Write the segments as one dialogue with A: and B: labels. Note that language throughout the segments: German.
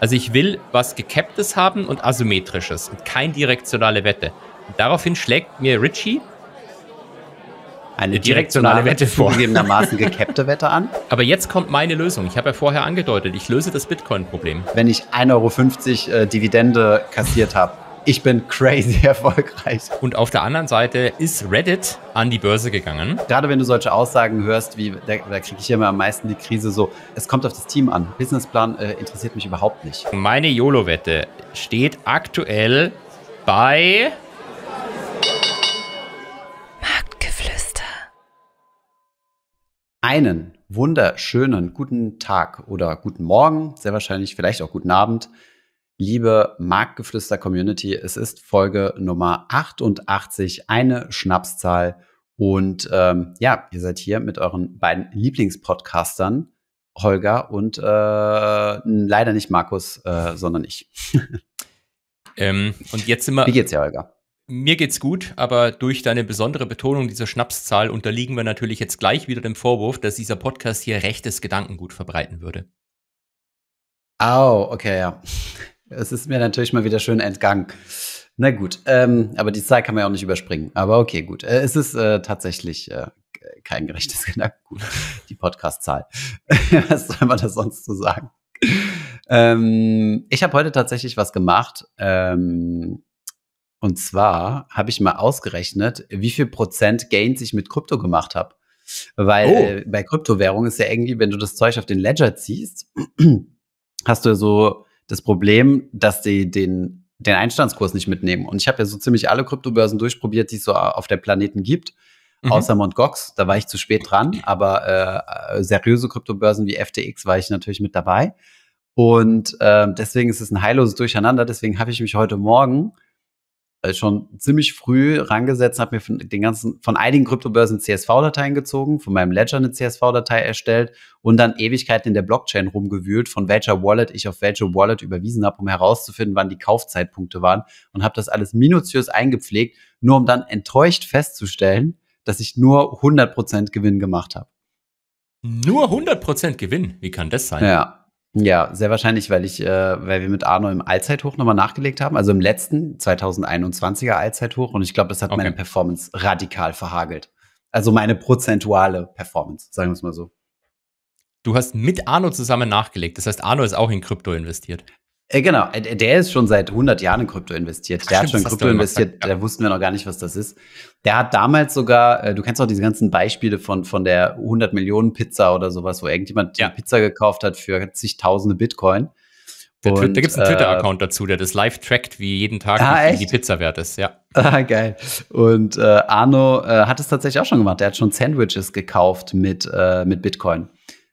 A: Also ich will was Gekapptes haben und Asymmetrisches und keine direktionale Wette. Und daraufhin schlägt mir Richie eine direktionale, Wette vor. Zugegebenermaßen gekappte Wette an. Aber jetzt kommt meine Lösung. Ich habe ja vorher angedeutet, ich löse das Bitcoin-Problem.
B: Wenn ich 1,50 Euro äh, Dividende kassiert habe ich bin crazy erfolgreich. Und auf der anderen Seite ist Reddit an die Börse gegangen. Gerade wenn du solche Aussagen hörst, wie, da, da kriege ich immer am meisten die Krise so, es kommt auf das Team an. Businessplan äh, interessiert mich überhaupt nicht. Meine YOLO-Wette steht aktuell bei... Marktgeflüster. Einen wunderschönen guten Tag oder guten Morgen, sehr wahrscheinlich vielleicht auch guten Abend liebe Marktgeflüster-Community. Es ist Folge Nummer 88, eine Schnapszahl. Und ähm, ja, ihr seid hier mit euren beiden Lieblingspodcastern, Holger und äh, leider nicht Markus, äh, sondern ich. ähm, und jetzt sind wir. Wie geht's dir, Holger?
A: Mir geht's gut, aber durch deine besondere Betonung dieser Schnapszahl unterliegen wir natürlich jetzt gleich wieder dem Vorwurf, dass dieser Podcast hier rechtes Gedankengut verbreiten würde.
B: Au, oh, okay, ja. Es ist mir natürlich mal wieder schön entgangen. Na gut, ähm, aber die Zeit kann man ja auch nicht überspringen. Aber okay, gut. Äh, es ist äh, tatsächlich äh, kein gerechtes Gedankengut, die Podcast-Zahl. was soll man da sonst zu so sagen? Ähm, ich habe heute tatsächlich was gemacht. Ähm, und zwar habe ich mal ausgerechnet, wie viel Prozent Gains ich mit Krypto gemacht habe. Weil oh. Äh, bei Kryptowährung ist ja irgendwie, wenn du das Zeug auf den Ledger ziehst, hast du so das Problem, dass sie den, den Einstandskurs nicht mitnehmen. Und ich habe ja so ziemlich alle Kryptobörsen durchprobiert, die es so auf der Planeten gibt. Mhm. Außer Mt. Gox, da war ich zu spät dran, aber äh, äh seriöse Kryptobörsen wie FTX war ich natürlich mit dabei. Und äh, deswegen ist es ein heilloses Durcheinander. Deswegen habe ich mich heute Morgen äh, schon ziemlich früh rangesetzt, habe mir von den ganzen, von einigen Kryptobörsen CSV-Dateien gezogen, von meinem Ledger eine CSV-Datei erstellt und dann Ewigkeiten in der Blockchain rumgewühlt, von welcher Wallet ich auf welche Wallet überwiesen habe, um herauszufinden, wann die Kaufzeitpunkte waren und habe das alles minutiös eingepflegt, nur um dann enttäuscht festzustellen, dass ich nur 100% Gewinn gemacht habe. Nur
A: 100% Gewinn? Wie kann das sein? Ja,
B: ja, sehr wahrscheinlich, weil ich, äh, weil wir mit Arno im Allzeithoch nochmal nachgelegt haben, also im letzten 2021er Allzeithoch und ich glaube, das hat okay. meine Performance radikal verhagelt. Also meine prozentuale Performance, sagen wir es mal so. Du hast mit Arno zusammen nachgelegt. Das heißt, Arno ist auch in Krypto investiert. Äh, genau, äh, der ist schon seit 100 Jahren in Krypto investiert. der stimmt, hat schon in Krypto investiert, gesagt, ja. da wussten wir noch gar nicht, was das ist. Der hat damals sogar, äh, du kennst auch diese ganzen Beispiele von, von der 100 Millionen Pizza oder sowas, wo irgendjemand ja. Pizza gekauft hat für zigtausende Bitcoin. und, da gibt es einen äh, Twitter-Account dazu, der das live trackt, wie jeden Tag ah, wie die Pizza wert ist, ja. Ah, geil. Und äh, Arno äh, hat es tatsächlich auch schon gemacht. Der hat schon Sandwiches gekauft mit, mit Bitcoin.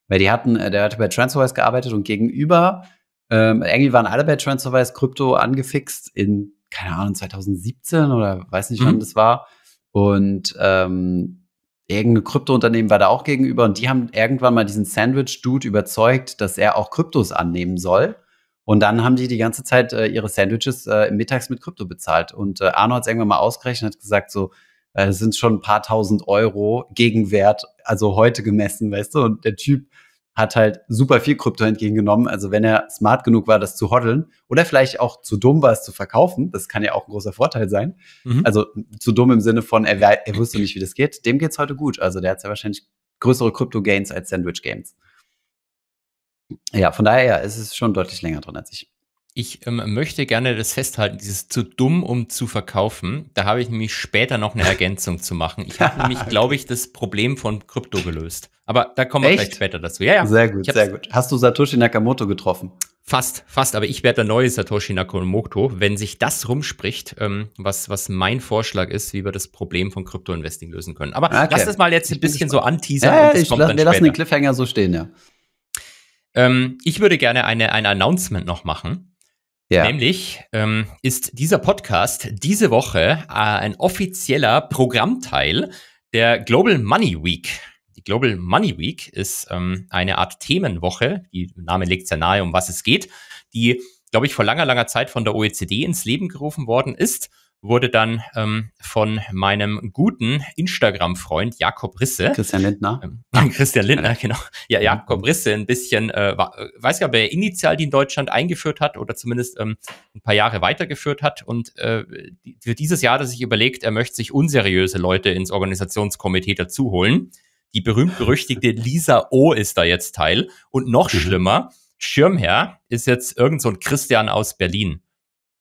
B: Weil die hatten, der hatte bei Transferwise gearbeitet und gegenüber ähm, eigentlich waren alle bei TransferWise Krypto angefixt in, keine Ahnung, 2017 oder weiß nicht, mhm. wann das war. Und ähm, irgendein Kryptounternehmen war da auch gegenüber und die haben irgendwann mal diesen Sandwich-Dude überzeugt, dass er auch Kryptos annehmen soll. Und dann haben die die ganze Zeit äh, ihre Sandwiches äh, mittags mit Krypto bezahlt. Und äh, Arno hat es irgendwann mal ausgerechnet, hat gesagt so, äh, es sind schon ein paar tausend Euro Gegenwert, also heute gemessen, weißt du. Und der Typ hat halt super viel Krypto entgegengenommen. Also wenn er smart genug war, das zu hodeln oder vielleicht auch zu dumm war, es zu verkaufen, das kann ja auch ein großer Vorteil sein. Mhm. Also zu dumm im Sinne von, er, er wusste nicht, wie das geht. Dem geht's heute gut. Also der hat ja wahrscheinlich größere Krypto-Gains als Sandwich-Gains. Ja, von daher ja, ist es schon deutlich länger drin als ich.
A: Ich ähm, möchte gerne das festhalten, dieses zu dumm, um zu verkaufen. Da habe ich nämlich später noch eine Ergänzung zu machen. Ich habe nämlich, glaube ich, das Problem von Krypto gelöst.
B: Aber da kommen wir vielleicht später dazu. Ja, ja. Sehr gut, sehr gut. Hast du Satoshi Nakamoto getroffen?
A: Fast, fast. Aber ich werde der neue Satoshi Nakamoto, wenn sich das rumspricht, ähm, was, was mein Vorschlag ist, wie wir das Problem von Krypto-Investing lösen können. Aber okay. lass das mal jetzt ein bisschen so anteasern. Ja, ja, ich kommt lass, wir lassen den
B: Cliffhanger so stehen, ja.
A: Ähm, ich würde gerne eine, ein Announcement noch machen. Ja. Nämlich ähm, ist dieser Podcast diese Woche äh, ein offizieller Programmteil der Global Money Week. Die Global Money Week ist ähm, eine Art Themenwoche, die Name legt sehr nahe, um was es geht, die, glaube ich, vor langer, langer Zeit von der OECD ins Leben gerufen worden ist wurde dann ähm, von meinem guten Instagram-Freund Jakob Risse. Christian Lindner. Ähm, Christian Lindner, genau. Ja, Jakob Risse ein bisschen, äh, war, weiß gar nicht, ob er initial die in Deutschland eingeführt hat oder zumindest ähm, ein paar Jahre weitergeführt hat. Und äh, für dieses Jahr hat er sich überlegt, er möchte sich unseriöse Leute ins Organisationskomitee dazu holen. Die berühmt-berüchtigte Lisa O ist da jetzt Teil. Und noch mhm. schlimmer, Schirmherr ist jetzt irgend so ein
B: Christian aus Berlin.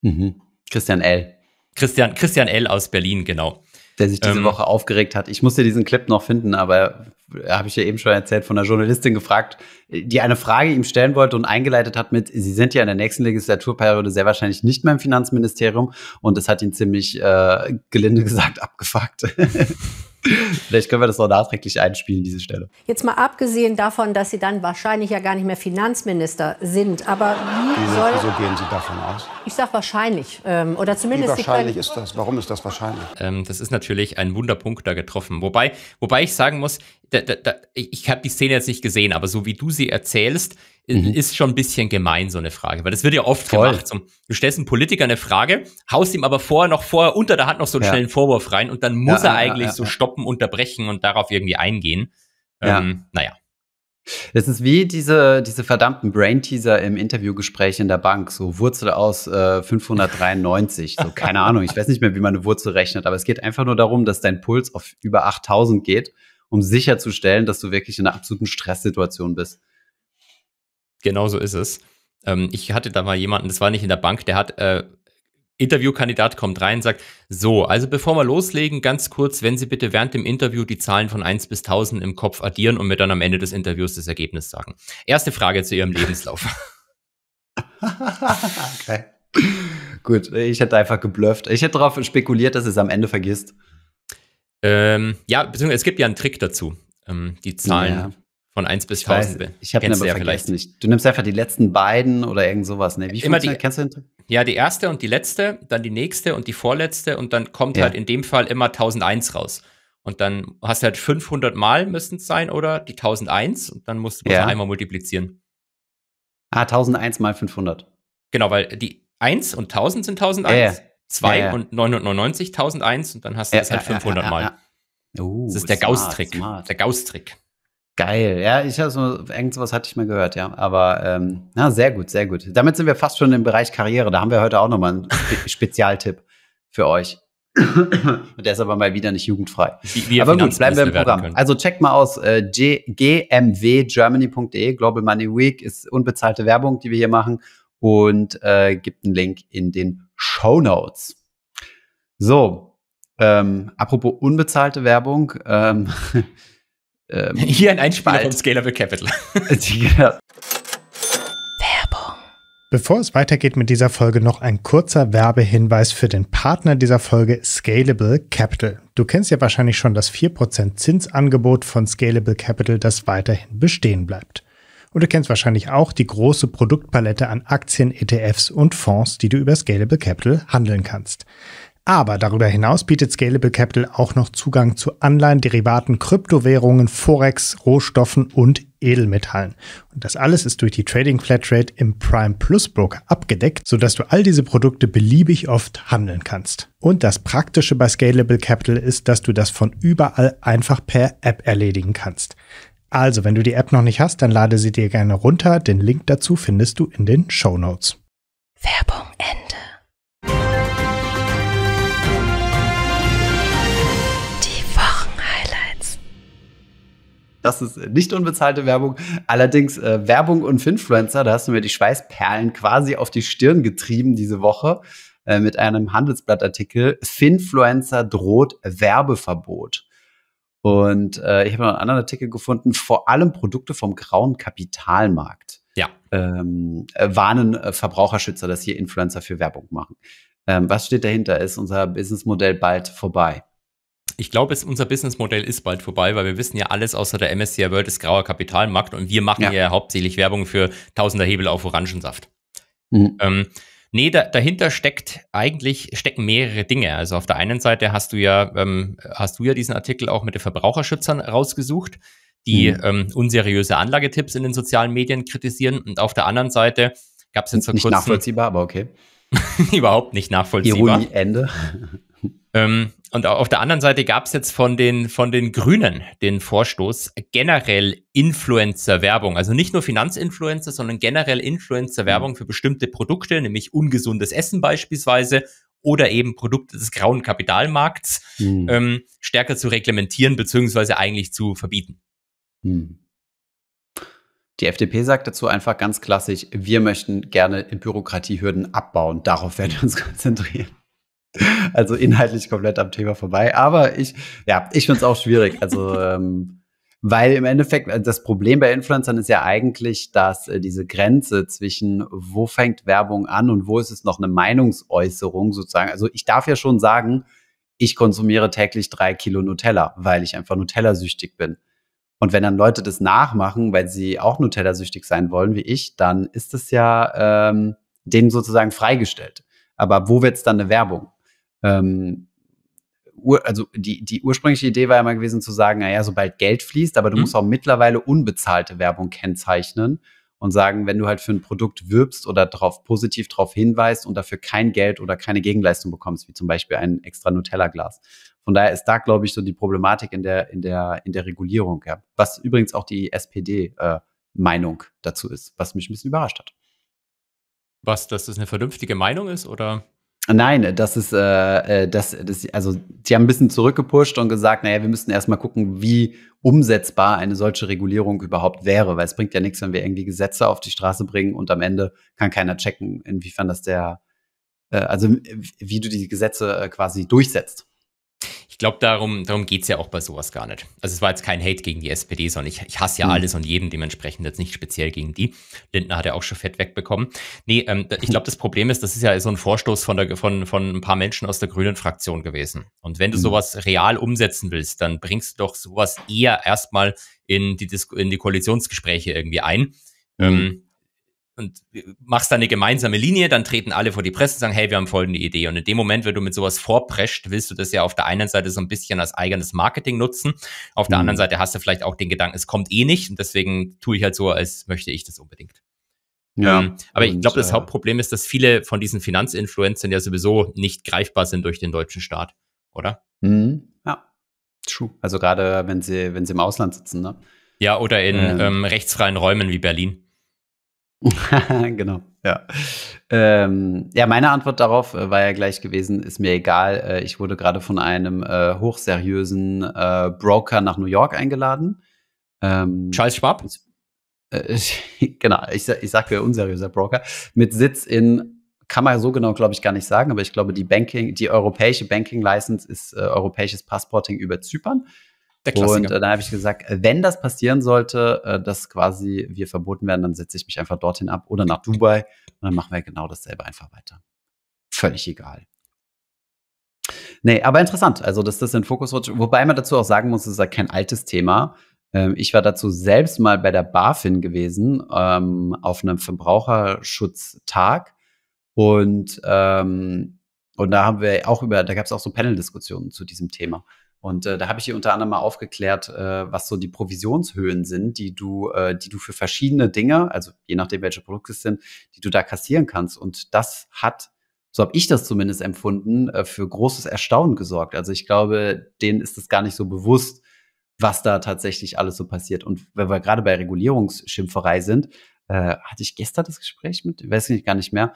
B: Mhm. Christian L. Christian, Christian L. aus Berlin, genau. Der sich diese ähm, Woche aufgeregt hat. Ich musste diesen Clip noch finden, aber habe ich ja eben schon erzählt, von einer Journalistin gefragt, die eine Frage ihm stellen wollte und eingeleitet hat mit, Sie sind ja in der nächsten Legislaturperiode sehr wahrscheinlich nicht mehr im Finanzministerium und das hat ihn ziemlich äh, gelinde gesagt abgefuckt. Vielleicht können wir das noch nachträglich einspielen, diese Stelle. Jetzt mal abgesehen davon, dass Sie dann wahrscheinlich ja gar nicht mehr Finanzminister sind, aber wie Wieso, soll... Wieso gehen Sie davon aus?
A: Ich sage wahrscheinlich. Ähm, oder zumindest... Wie wahrscheinlich
B: ist das? Warum ist das wahrscheinlich?
A: Ähm, das ist natürlich ein Wunderpunkt da getroffen. Wobei, wobei ich sagen muss, da, da, da, ich habe die Szene jetzt nicht gesehen, aber so wie du sie erzählst, äh, mhm. ist schon ein bisschen gemein, so eine Frage, weil das wird ja oft Voll. gemacht. Zum, du stellst einem Politiker eine Frage, haust ihm aber vorher noch vorher unter der Hand noch so einen ja. schnellen Vorwurf rein und dann muss ja, er eigentlich so stoppen, unterbrechen und darauf irgendwie eingehen. Ähm,
B: naja. Es ist wie diese, diese verdammten Brain-Teaser im Interviewgespräch in der Bank, so Wurzel aus äh, 593, so keine Ahnung, ich weiß nicht mehr, wie man eine Wurzel rechnet, aber es geht einfach nur darum, dass dein Puls auf über 8000 geht, um sicherzustellen, dass du wirklich in einer absoluten Stresssituation bist. Genau so ist es. Ähm, ich hatte da mal
A: jemanden, das war nicht in der Bank, der hat äh, Interviewkandidat kommt rein und sagt, so, also bevor wir loslegen, ganz kurz, wenn Sie bitte während dem Interview die Zahlen von 1 bis 1000 im Kopf addieren und mir dann am Ende des Interviews das Ergebnis sagen. Erste Frage zu Ihrem Lebenslauf.
B: okay. Gut, ich hätte einfach geblufft. Ich hätte darauf spekuliert, dass es am Ende vergisst. Ähm, ja, beziehungsweise es gibt ja einen Trick dazu, ähm, die Zahlen ja. Von 1 bis 1000. bin. ich habe ihn aber ja vergessen. Vielleicht. Du nimmst einfach die letzten beiden oder irgend sowas. Ne? Wie Immer die, kennst du den
A: Ja, die erste und die letzte, dann die nächste und die vorletzte und dann kommt ja. halt in dem Fall immer 1001 raus. Und dann hast du halt 500 Mal müssen es sein oder die 1001 und dann musst du ja. einmal multiplizieren.
B: Ah, 1001 mal 500.
A: Genau, weil die 1 und 1000 sind 1001, ja, 2 und 999 1001 und dann hast du das halt 500 Mal.
B: das ist oh, der Gaustrick.
A: trick Der gauss
B: Geil, ja, ich habe so, irgendwas hatte ich mal gehört, ja. Aber ähm, na, sehr gut, sehr gut. Damit sind wir fast schon im Bereich Karriere. Da haben wir heute auch nochmal einen Spe Spezialtipp für euch. Und der ist aber mal wieder nicht jugendfrei. Wie, aber gut, bleiben wir im Programm. Also checkt mal aus äh, gmwgermany.de, Global Money Week, ist unbezahlte Werbung, die wir hier machen. Und äh, gibt einen Link in den Show Notes. So, ähm, apropos unbezahlte Werbung. Ähm, Ähm, Hier ein Einspieler vom
A: Scalable Capital.
B: Äh, ja. Bevor es
A: weitergeht mit dieser Folge, noch ein kurzer Werbehinweis für den Partner dieser Folge Scalable Capital. Du kennst ja wahrscheinlich schon das 4% Zinsangebot von Scalable Capital, das weiterhin bestehen bleibt. Und du kennst wahrscheinlich auch die große Produktpalette an Aktien, ETFs und Fonds, die du über Scalable Capital handeln kannst. Aber darüber hinaus bietet Scalable Capital auch noch Zugang zu Anleihen, Derivaten, Kryptowährungen, Forex, Rohstoffen und Edelmetallen. Und das alles ist durch die Trading Flatrate im Prime Plus Broker abgedeckt, sodass du all diese Produkte beliebig oft handeln kannst. Und das Praktische bei Scalable Capital ist, dass du das von überall einfach per App erledigen kannst. Also, wenn du die App noch nicht hast, dann lade sie dir gerne runter. Den Link dazu findest du in den Show Notes. Werbung Ende.
B: Das ist äh, nicht unbezahlte Werbung. Allerdings äh, Werbung und Finfluencer, da hast du mir die Schweißperlen quasi auf die Stirn getrieben diese Woche äh, mit einem Handelsblattartikel. Finfluencer droht Werbeverbot. Und äh, ich habe noch einen anderen Artikel gefunden, vor allem Produkte vom grauen Kapitalmarkt. Ja. Ähm, äh, warnen äh, Verbraucherschützer, dass hier Influencer für Werbung machen. Ähm, was steht dahinter? Ist unser Businessmodell bald vorbei?
A: ich glaube, unser Businessmodell ist bald vorbei, weil wir wissen ja, alles außer der MSCI World ist grauer Kapitalmarkt und wir machen ja, ja hauptsächlich Werbung für Tausender Hebel auf Orangensaft. Mhm. Ähm, nee, da, dahinter steckt eigentlich stecken mehrere Dinge. Also auf der einen Seite hast du ja, ähm, hast du ja diesen Artikel auch mit den Verbraucherschützern rausgesucht, die mhm. ähm, unseriöse Anlagetipps in den sozialen Medien kritisieren. Und auf der anderen Seite gab es jetzt vor kurzem. Nicht nachvollziehbar, aber okay. überhaupt nicht nachvollziehbar. Ironie Ende. Ähm, und auf der anderen Seite gab es jetzt von den, von den Grünen den Vorstoß, generell Influencer-Werbung, also nicht nur Finanzinfluencer, sondern generell Influencer-Werbung mhm. für bestimmte Produkte, nämlich ungesundes Essen beispielsweise oder eben Produkte des grauen Kapitalmarkts,
B: mhm. ähm, stärker zu reglementieren beziehungsweise eigentlich zu verbieten. Mhm. Die FDP sagt dazu einfach ganz klassisch, wir möchten gerne Bürokratiehürden abbauen. Darauf werden wir uns konzentrieren. Also inhaltlich komplett am Thema vorbei. Aber ich, ja, ich finde es auch schwierig. Also, ähm, weil im Endeffekt äh, das Problem bei Influencern ist ja eigentlich, dass äh, diese Grenze zwischen wo fängt Werbung an und wo ist es noch eine Meinungsäußerung sozusagen. Also ich darf ja schon sagen, ich konsumiere täglich drei Kilo Nutella, weil ich einfach Nutella-süchtig bin. Und wenn dann Leute das nachmachen, weil sie auch Nutella-süchtig sein wollen wie ich, dann ist es ja ähm, denen sozusagen freigestellt. Aber wo wird es dann eine Werbung? ähm, also die, die ursprüngliche Idee war ja mal gewesen zu sagen, naja, sobald Geld fließt, aber du mhm. musst auch mittlerweile unbezahlte Werbung kennzeichnen und sagen, wenn du halt für ein Produkt wirbst oder darauf positiv darauf hinweist und dafür kein Geld oder keine Gegenleistung bekommst, wie zum Beispiel ein extra Nutella-Glas. Von daher ist da, glaube ich, so die Problematik in der, in der, in der Regulierung, ja. Was übrigens auch die SPD-Meinung äh, dazu ist, was mich ein bisschen überrascht hat. Was,
A: dass das eine vernünftige Meinung ist, oder?
B: Nein, das ist, äh, äh das, das, also die haben ein bisschen zurückgepusht und gesagt, naja, wir müssen erstmal gucken, wie umsetzbar eine solche Regulierung überhaupt wäre, weil es bringt ja nichts, wenn wir irgendwie Gesetze auf die Straße bringen und am Ende kann keiner checken, inwiefern das der, äh, also wie du die Gesetze äh, quasi durchsetzt
A: glaube, darum, darum geht es ja auch bei sowas gar nicht. Also es war jetzt kein Hate gegen die SPD, sondern ich, ich hasse ja mhm. alles und jeden, dementsprechend jetzt nicht speziell gegen die. Lindner hat ja auch schon fett wegbekommen. Nee, ähm, ich glaube, das Problem ist, das ist ja so ein Vorstoß von, der, von, von ein paar Menschen aus der grünen Fraktion gewesen. Und wenn du mhm. sowas real umsetzen willst, dann bringst du doch sowas eher erstmal in die, Dis in die Koalitionsgespräche irgendwie ein. Mhm. Ähm, und machst da eine gemeinsame Linie, dann treten alle vor die Presse und sagen, hey, wir haben folgende Idee. Und in dem Moment, wenn du mit sowas vorprescht, willst du das ja auf der einen Seite so ein bisschen als eigenes Marketing nutzen. Auf der mhm. anderen Seite hast du vielleicht auch den Gedanken, es kommt eh nicht. Und deswegen tue ich halt so, als möchte ich das unbedingt. Ja. Ähm, aber und, ich glaube, das äh, Hauptproblem ist, dass viele von diesen Finanzinfluencern ja sowieso nicht greifbar sind durch den deutschen Staat, oder?
B: Mhm. Ja. True. Also gerade wenn sie, wenn sie im Ausland sitzen, ne?
A: Ja, oder in ähm, ähm, rechtsfreien Räumen wie Berlin.
B: genau, ja. Ähm, ja, meine Antwort darauf äh, war ja gleich gewesen, ist mir egal. Äh, ich wurde gerade von einem äh, hochseriösen äh, Broker nach New York eingeladen. Ähm, Charles Schwab? Äh, genau, ich, ich sage unseriöser Broker. Mit Sitz in, kann man so genau, glaube ich, gar nicht sagen, aber ich glaube, die Banking, die europäische Banking License ist äh, europäisches Passporting über Zypern. Der Klassiker. Und äh, da habe ich gesagt, wenn das passieren sollte, äh, dass quasi wir verboten werden, dann setze ich mich einfach dorthin ab oder nach Dubai und dann machen wir genau dasselbe einfach weiter. Völlig egal. Nee, aber interessant. Also, dass das in Fokus rutscht. Wobei man dazu auch sagen muss, es ist ja kein altes Thema. Ähm, ich war dazu selbst mal bei der BaFin gewesen, ähm, auf einem Verbraucherschutztag. Und, ähm, und da haben wir auch über, da gab es auch so Panel-Diskussionen zu diesem Thema. Und äh, da habe ich ihr unter anderem mal aufgeklärt, äh, was so die Provisionshöhen sind, die du, äh, die du für verschiedene Dinge, also je nachdem, welche Produkte es sind, die du da kassieren kannst. Und das hat, so habe ich das zumindest empfunden, äh, für großes Erstaunen gesorgt. Also ich glaube, denen ist es gar nicht so bewusst, was da tatsächlich alles so passiert. Und wenn wir gerade bei Regulierungsschimpferei sind, äh, hatte ich gestern das Gespräch mit, weiß ich gar nicht mehr,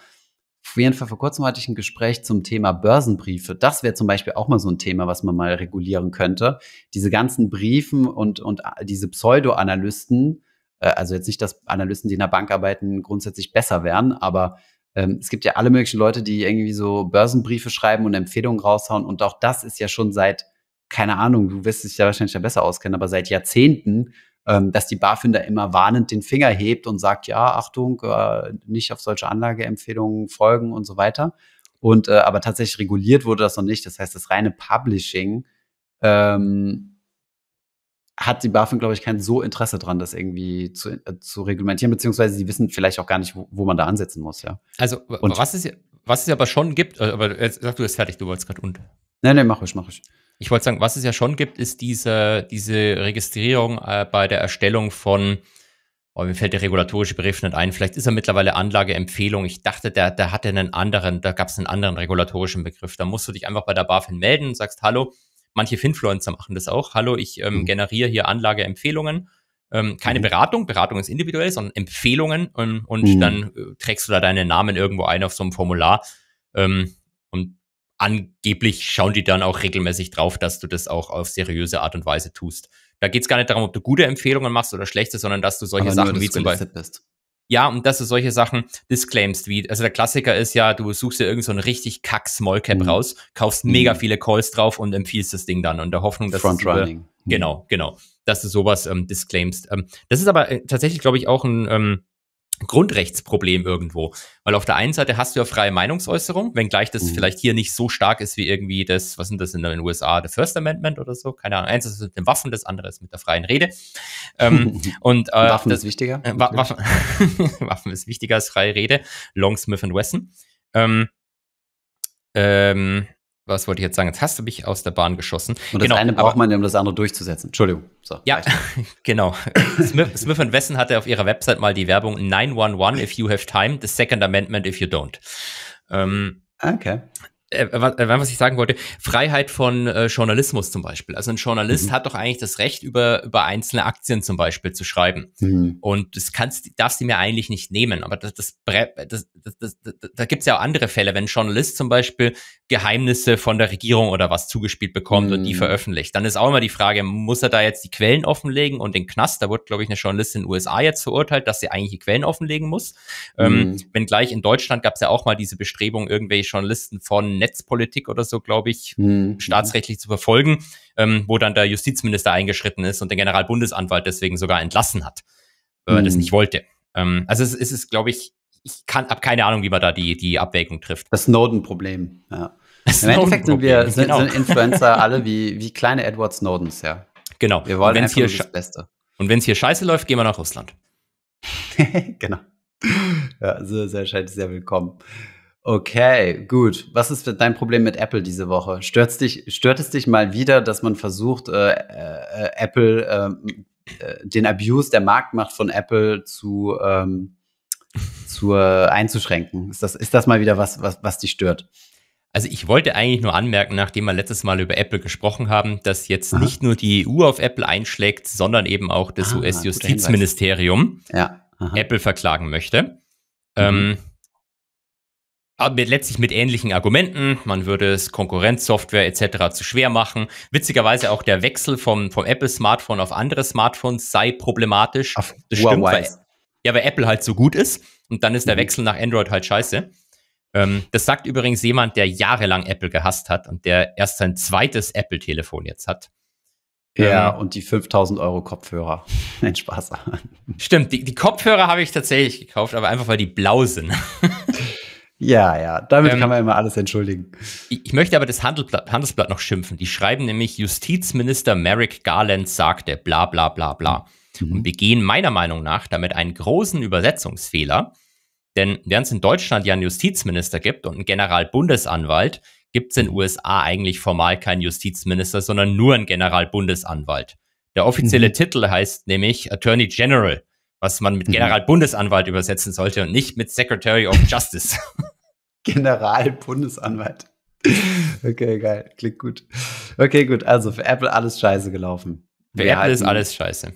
B: auf vor kurzem hatte ich ein Gespräch zum Thema Börsenbriefe. Das wäre zum Beispiel auch mal so ein Thema, was man mal regulieren könnte. Diese ganzen Briefen und, und äh, diese Pseudo-Analysten, äh, also jetzt nicht, dass Analysten, die in der Bank arbeiten, grundsätzlich besser wären, aber ähm, es gibt ja alle möglichen Leute, die irgendwie so Börsenbriefe schreiben und Empfehlungen raushauen. Und auch das ist ja schon seit, keine Ahnung, du wirst dich ja wahrscheinlich ja besser auskennen, aber seit Jahrzehnten ähm, dass die BaFin da immer warnend den Finger hebt und sagt, ja, Achtung, äh, nicht auf solche Anlageempfehlungen folgen und so weiter. Und äh, aber tatsächlich reguliert wurde das noch nicht. Das heißt, das reine Publishing ähm, hat die BaFin, glaube ich, kein so Interesse daran, das irgendwie zu, äh, zu reglementieren, beziehungsweise sie wissen vielleicht auch gar nicht, wo, wo man da ansetzen muss, ja.
A: Also, und was es, was es aber schon gibt, aber jetzt sag du das fertig, du wolltest gerade unter.
B: Nein, nein, mach ich, mach ich
A: ich wollte sagen, was es ja schon gibt, ist diese, diese Registrierung äh, bei der Erstellung von, oh, mir fällt der regulatorische Begriff nicht ein, vielleicht ist er mittlerweile Anlageempfehlung. Ich dachte, der, der hatte einen anderen, da gab es einen anderen regulatorischen Begriff. Da musst du dich einfach bei der BaFin melden und sagst, hallo, manche Finfluencer machen das auch, hallo, ich ähm, mhm. generiere hier Anlageempfehlungen. Ähm, keine mhm. Beratung, Beratung ist individuell, sondern Empfehlungen und, ähm, und mhm. dann äh, trägst du da deinen Namen irgendwo ein auf so einem Formular. Ähm, angeblich schauen die dann auch regelmäßig drauf, dass du das auch auf seriöse Art und Weise tust. Da geht es gar nicht darum, ob du gute Empfehlungen machst oder schlechte, sondern dass du solche Aber Sachen nur, wie zum Beispiel. Bist. Ja, und dass du solche Sachen disclaimst, wie, also der Klassiker ist ja, du suchst dir irgendeinen so richtig kack Small Cap mhm. raus, kaufst mhm. mega viele Calls drauf und empfiehlst das Ding dann Und der Hoffnung, dass Front Running. Mhm. genau, genau, dass du sowas ähm, disclaimst. Ähm, das ist aber äh, tatsächlich, glaube ich, auch ein ähm, Grundrechtsproblem irgendwo. Weil auf der einen Seite hast du ja freie Meinungsäußerung, wenngleich das mhm. vielleicht hier nicht so stark ist wie irgendwie das, was sind das in den USA, The First Amendment oder so, keine Ahnung. Eins ist mit den Waffen, das andere ist mit der freien Rede. Ähm, und, äh, Waffen das, ist wichtiger. Äh, Wa Waffen, Waffen ist wichtiger als freie Rede. Long Smith Wesson. Ähm, ähm, was wollte ich jetzt sagen? Jetzt hast du mich aus der Bahn
B: geschossen. Und das genau, eine braucht aber, man, um das andere durchzusetzen. Entschuldigung.
A: So, ja, genau. Smith, Smith Wesson hatte auf ihrer Website mal die Werbung 911 if you have time, the Second Amendment if you don't. Ähm, okay äh, äh, äh was ich sagen wollte, Freiheit von äh, Journalismus zum Beispiel. Also ein Journalist mhm. hat doch eigentlich das Recht, über, über einzelne Aktien zum Beispiel zu schreiben. Mhm. Und das kannst, darfst du mir eigentlich nicht nehmen. Aber das, das, das, das da gibt's ja auch andere Fälle, wenn ein Journalist zum Beispiel Geheimnisse von der Regierung oder was zugespielt bekommt mhm. und die mhm. veröffentlicht. Dann ist auch immer die Frage, muss er da jetzt die Quellen offenlegen und den Knast? Da wurde, glaube ich, eine Journalistin in den USA jetzt verurteilt, dass sie eigentlich die Quellen offenlegen muss. Ähm, mhm. wenn gleich in Deutschland gab's ja auch mal diese Bestrebung, irgendwelche Journalisten von Netzpolitik oder so, glaube ich, mhm. staatsrechtlich zu verfolgen, ähm, wo dann der Justizminister eingeschritten ist und den Generalbundesanwalt deswegen sogar entlassen hat, weil mhm. er das hm. nicht wollte. Ähm, also es, es ist, glaube ich, ich kann, habe keine Ahnung, wie man da die,
B: die Abwägung trifft. Das Snowden-Problem, ja. Das Im Endeffekt sind wir sind, genau. sind Influencer alle wie, wie kleine Edward Snowdens, ja. Genau. Wir wollen einfach hier das Beste. Und wenn es hier scheiße läuft, gehen wir nach Russland. genau. Ja, also sehr, sehr willkommen. Okay, gut. Was ist dein Problem mit Apple diese Woche? Stört, dich, stört es dich mal wieder, dass man versucht, äh, äh, Apple, ähm, äh, den Abuse der Marktmacht von Apple zu, ähm, zu einzuschränken? Ist das, ist das mal wieder was, was, was dich stört? Also
A: ich wollte eigentlich nur anmerken, nachdem wir letztes Mal über Apple gesprochen haben, dass jetzt Aha. nicht nur die EU auf Apple einschlägt, sondern eben auch das ah, US-Justizministerium ja. Apple verklagen möchte. Mhm. Ähm, aber ah, mit, letztlich mit ähnlichen Argumenten. Man würde es Konkurrenzsoftware etc. zu schwer machen. Witzigerweise auch der Wechsel vom, vom Apple-Smartphone auf andere Smartphones sei problematisch. Ach, das stimmt, weil, ja, weil Apple halt so gut ist und dann ist der mhm. Wechsel nach Android halt scheiße. Ähm, das sagt übrigens jemand, der jahrelang Apple gehasst hat und der erst sein zweites Apple-Telefon jetzt hat.
B: Ja, ähm, und die 5000 Euro Kopfhörer. Nein, Spaß.
A: Stimmt, die, die Kopfhörer habe ich tatsächlich gekauft, aber einfach weil die blau sind.
B: Ja, ja, damit ähm, kann man immer alles entschuldigen.
A: Ich möchte aber das Handelsblatt, Handelsblatt noch schimpfen. Die schreiben nämlich, Justizminister Merrick Garland sagte bla bla bla bla. Mhm. Und gehen meiner Meinung nach damit einen großen Übersetzungsfehler. Denn während es in Deutschland ja einen Justizminister gibt und einen Generalbundesanwalt, gibt es in den USA eigentlich formal keinen Justizminister, sondern nur einen Generalbundesanwalt. Der offizielle mhm. Titel heißt nämlich Attorney General was man mit mhm. Generalbundesanwalt mhm. übersetzen sollte und nicht mit Secretary of Justice.
B: Generalbundesanwalt. Okay, geil. Klingt gut. Okay, gut. Also für Apple alles scheiße gelaufen. Für Wir Apple halten. ist alles scheiße.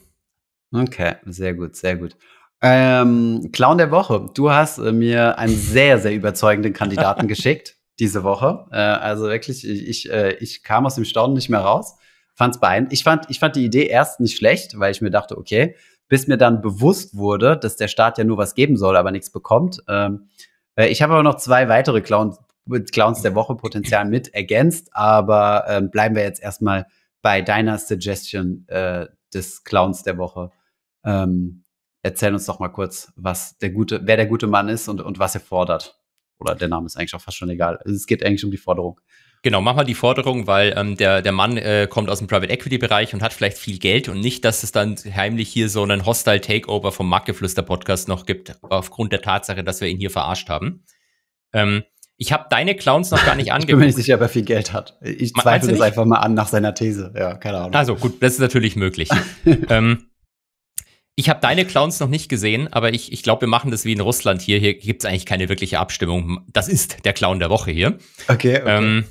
B: Okay, sehr gut, sehr gut. Ähm, Clown der Woche. Du hast äh, mir einen sehr, sehr überzeugenden Kandidaten geschickt diese Woche. Äh, also wirklich, ich, äh, ich kam aus dem Staunen nicht mehr raus. Fand's beeindruckend. Ich fand, ich fand die Idee erst nicht schlecht, weil ich mir dachte, okay, bis mir dann bewusst wurde, dass der Staat ja nur was geben soll, aber nichts bekommt. Ähm, äh, ich habe aber noch zwei weitere Clowns, Clowns der Woche potenziell mit ergänzt, aber ähm, bleiben wir jetzt erstmal bei deiner Suggestion äh, des Clowns der Woche. Ähm, erzähl uns doch mal kurz, was der gute, wer der gute Mann ist und, und was er fordert. Oder der Name ist eigentlich auch fast schon egal. Es geht eigentlich um die Forderung. Genau, mach mal die Forderung, weil ähm, der, der
A: Mann äh, kommt aus dem Private Equity Bereich und hat vielleicht viel Geld und nicht, dass es dann heimlich hier so einen Hostile Takeover vom Markeflüster Podcast noch gibt, aufgrund der Tatsache, dass wir ihn hier verarscht haben. Ähm,
B: ich habe deine Clowns noch gar nicht angeguckt. ich bin mir nicht sicher, ob er viel Geld hat. Ich zweifle das einfach mal an nach seiner These. Ja, keine Ahnung. Also
A: gut, das ist natürlich möglich. ähm, ich habe deine Clowns noch nicht gesehen, aber ich, ich glaube, wir machen das wie in Russland hier. Hier gibt es eigentlich keine wirkliche Abstimmung. Das ist der Clown der Woche hier. Okay, okay. Ähm,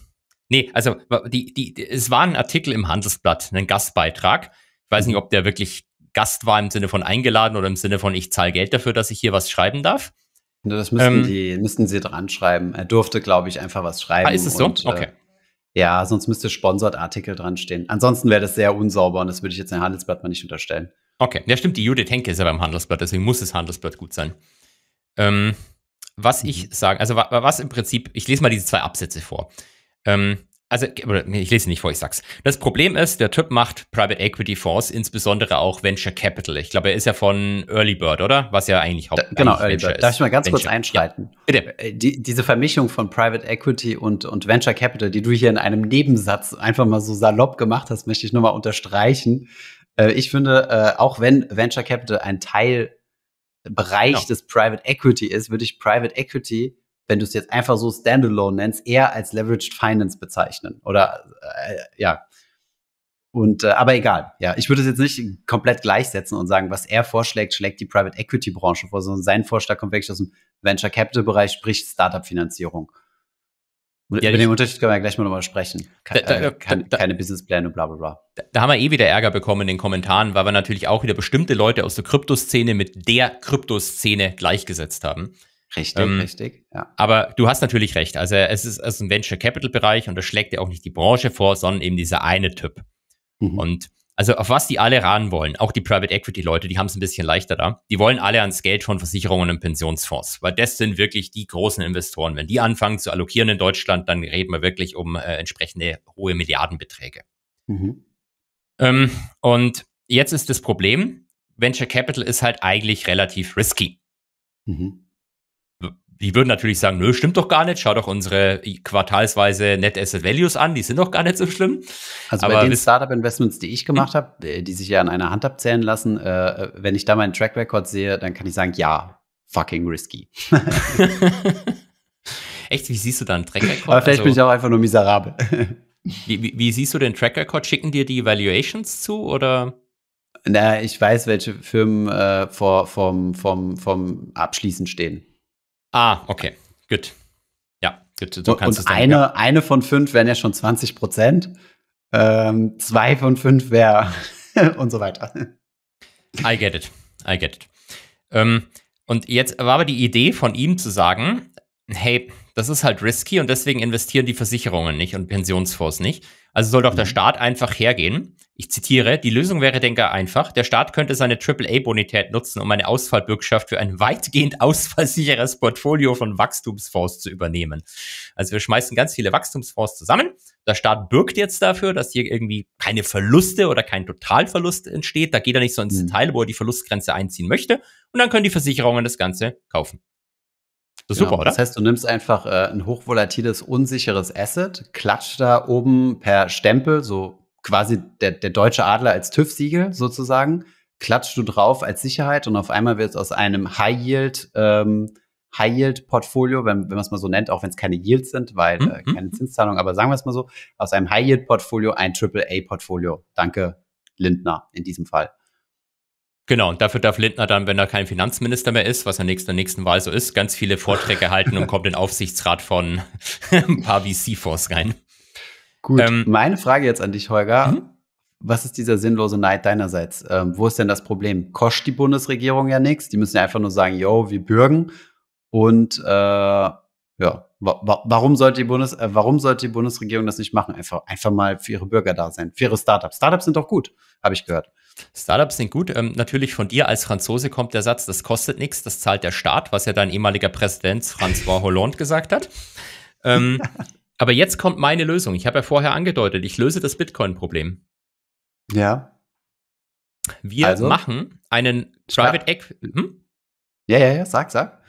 A: Nee, also die, die, es war ein Artikel im Handelsblatt, ein Gastbeitrag. Ich weiß mhm. nicht, ob der wirklich Gast war im Sinne von eingeladen
B: oder im Sinne von, ich zahle Geld dafür, dass ich hier was schreiben darf. Das müssten, ähm, müssten sie dran schreiben. Er durfte, glaube ich, einfach was schreiben. Ah, ist es und, so? Äh, okay. Äh, ja, sonst müsste Sponsored-Artikel dran stehen. Ansonsten wäre das sehr unsauber und das würde ich jetzt dem Handelsblatt mal nicht unterstellen. Okay, ja stimmt, die Judith Henke
A: ist ja beim Handelsblatt, deswegen muss das Handelsblatt gut sein. Ähm, was mhm. ich sage, also was im Prinzip, ich lese mal diese zwei Absätze vor. Ähm, also, ich lese nicht vor, ich sag's. Das Problem ist, der Typ macht Private Equity Fonds, insbesondere auch Venture Capital. Ich glaube, er ist ja von Early Bird, oder? Was ja eigentlich
B: hauptsächlich da, Genau, Early Venture Bird. Ist. Darf ich mal ganz Venture. kurz einschreiten? Ja, bitte. Äh, die, diese Vermischung von Private Equity und, und Venture Capital, die du hier in einem Nebensatz einfach mal so salopp gemacht hast, möchte ich nochmal unterstreichen. Äh, ich finde, äh, auch wenn Venture Capital ein Teilbereich genau. des Private Equity ist, würde ich Private Equity wenn du es jetzt einfach so standalone nennst, eher als Leveraged Finance bezeichnen. Oder äh, ja. Und äh, aber egal, ja, ich würde es jetzt nicht komplett gleichsetzen und sagen, was er vorschlägt, schlägt die Private Equity Branche vor, sondern sein Vorschlag kommt wirklich aus dem Venture Capital Bereich, sprich Startup Finanzierung. Ja, Über den Unterschied können wir ja gleich mal nochmal sprechen. Keine, da, da, äh, keine, da, keine Businesspläne und bla bla bla.
A: Da, haben wir eh wieder Ärger bekommen in den Kommentaren, weil wir natürlich auch wieder bestimmte Leute aus der Kryptoszene mit der Kryptoszene gleichgesetzt haben. Richtig, ähm,
B: richtig. Ja.
A: Aber du hast natürlich recht. Also es ist aus dem Venture Capital Bereich und das schlägt ja auch nicht die Branche vor, sondern eben dieser eine Typ. Mhm. Und also auf was die alle ran wollen, auch die Private Equity Leute, die haben es ein bisschen leichter da. Die wollen alle ans Geld von Versicherungen und Pensionsfonds, weil das sind wirklich die großen Investoren. Wenn die anfangen zu allokieren in Deutschland, dann reden wir wirklich um äh, entsprechende hohe Milliardenbeträge. Mhm. Ähm, und jetzt ist das Problem, Venture Capital ist halt eigentlich relativ risky. Mhm. Die würden natürlich sagen, nö, stimmt doch gar nicht. Schau doch unsere quartalsweise Net Asset Values an, die sind doch gar nicht so schlimm.
B: Also Aber bei den Startup-Investments, die ich gemacht hm? habe, äh, die sich ja an einer Hand abzählen lassen, äh, wenn ich da meinen Track Record sehe, dann kann ich sagen, ja, fucking risky. Echt, wie siehst du da einen Track Record? Aber vielleicht also, bin ich auch einfach nur miserabel. wie, wie, wie, siehst du den Track
A: Record? Schicken dir die Evaluations zu oder?
B: Na, ich weiß, welche Firmen äh, vor, vom, vom, vom Abschließen stehen. Ah, okay, gut. Ja, gut. Du und, und eine, ja. eine von fünf wären ja schon 20 Prozent. Ähm, zwei von fünf wäre und so weiter.
A: I get it. I get it. Ähm, und jetzt war aber die Idee von ihm zu sagen, hey, das ist halt risky und deswegen investieren die Versicherungen nicht und Pensionsfonds nicht. Also soll doch der mhm. Staat einfach hergehen. Ich zitiere, die Lösung wäre, denke ich, einfach. Der Staat könnte seine AAA-Bonität nutzen, um eine Ausfallbürgschaft für ein weitgehend ausfallsicheres Portfolio von Wachstumsfonds zu übernehmen. Also wir schmeißen ganz viele Wachstumsfonds zusammen. Der Staat bürgt jetzt dafür, dass hier irgendwie keine Verluste oder kein Totalverlust entsteht. Da geht er nicht so ins mhm. Detail, wo er die Verlustgrenze einziehen
B: möchte. Und
A: dann können die Versicherungen das Ganze
B: kaufen. Das ist genau. super, oder? Das heißt, du nimmst einfach äh, ein hochvolatiles, unsicheres Asset, klatscht da oben per Stempel, so quasi der, der deutsche Adler als TÜV-Siegel sozusagen, klatscht du drauf als Sicherheit und auf einmal wird es aus einem High-Yield, ähm, High-Yield-Portfolio, wenn, wenn man es mal so nennt, auch wenn es keine Yields sind, weil mhm. äh, hm, keine hm. Zinszahlung, aber sagen wir es mal so, aus einem High-Yield-Portfolio ein aaa portfolio Danke, Lindner in diesem Fall. Genau, und dafür darf
A: Lindner dann, wenn er kein Finanzminister mehr ist, was er nächst, nächsten Wahl so ist, ganz viele Vorträge halten und kommt in den Aufsichtsrat
B: von ein paar VC-Fonds rein. Gut, ähm, meine Frage jetzt an dich, Holger. Mhm. Was ist dieser sinnlose Neid deinerseits? Ähm, wo ist denn das Problem? Kostet die Bundesregierung ja nichts. Die müssen ja einfach nur sagen, yo, wir bürgen und äh, ja, wa warum sollte die Bundes äh, warum sollte die Bundesregierung das nicht machen? Einfach, einfach mal für ihre Bürger da sein, für ihre Startups. Startups sind doch gut, habe ich gehört. Startups sind gut. Ähm, natürlich von dir als
A: Franzose kommt der Satz, das kostet nichts, das zahlt der Staat, was ja dein ehemaliger Präsident François Hollande gesagt hat. Ähm, aber jetzt kommt meine Lösung. Ich habe ja vorher angedeutet, ich löse das Bitcoin-Problem. Ja. Wir also? machen einen Private Equity. Hm? Ja, ja, ja, sag, sag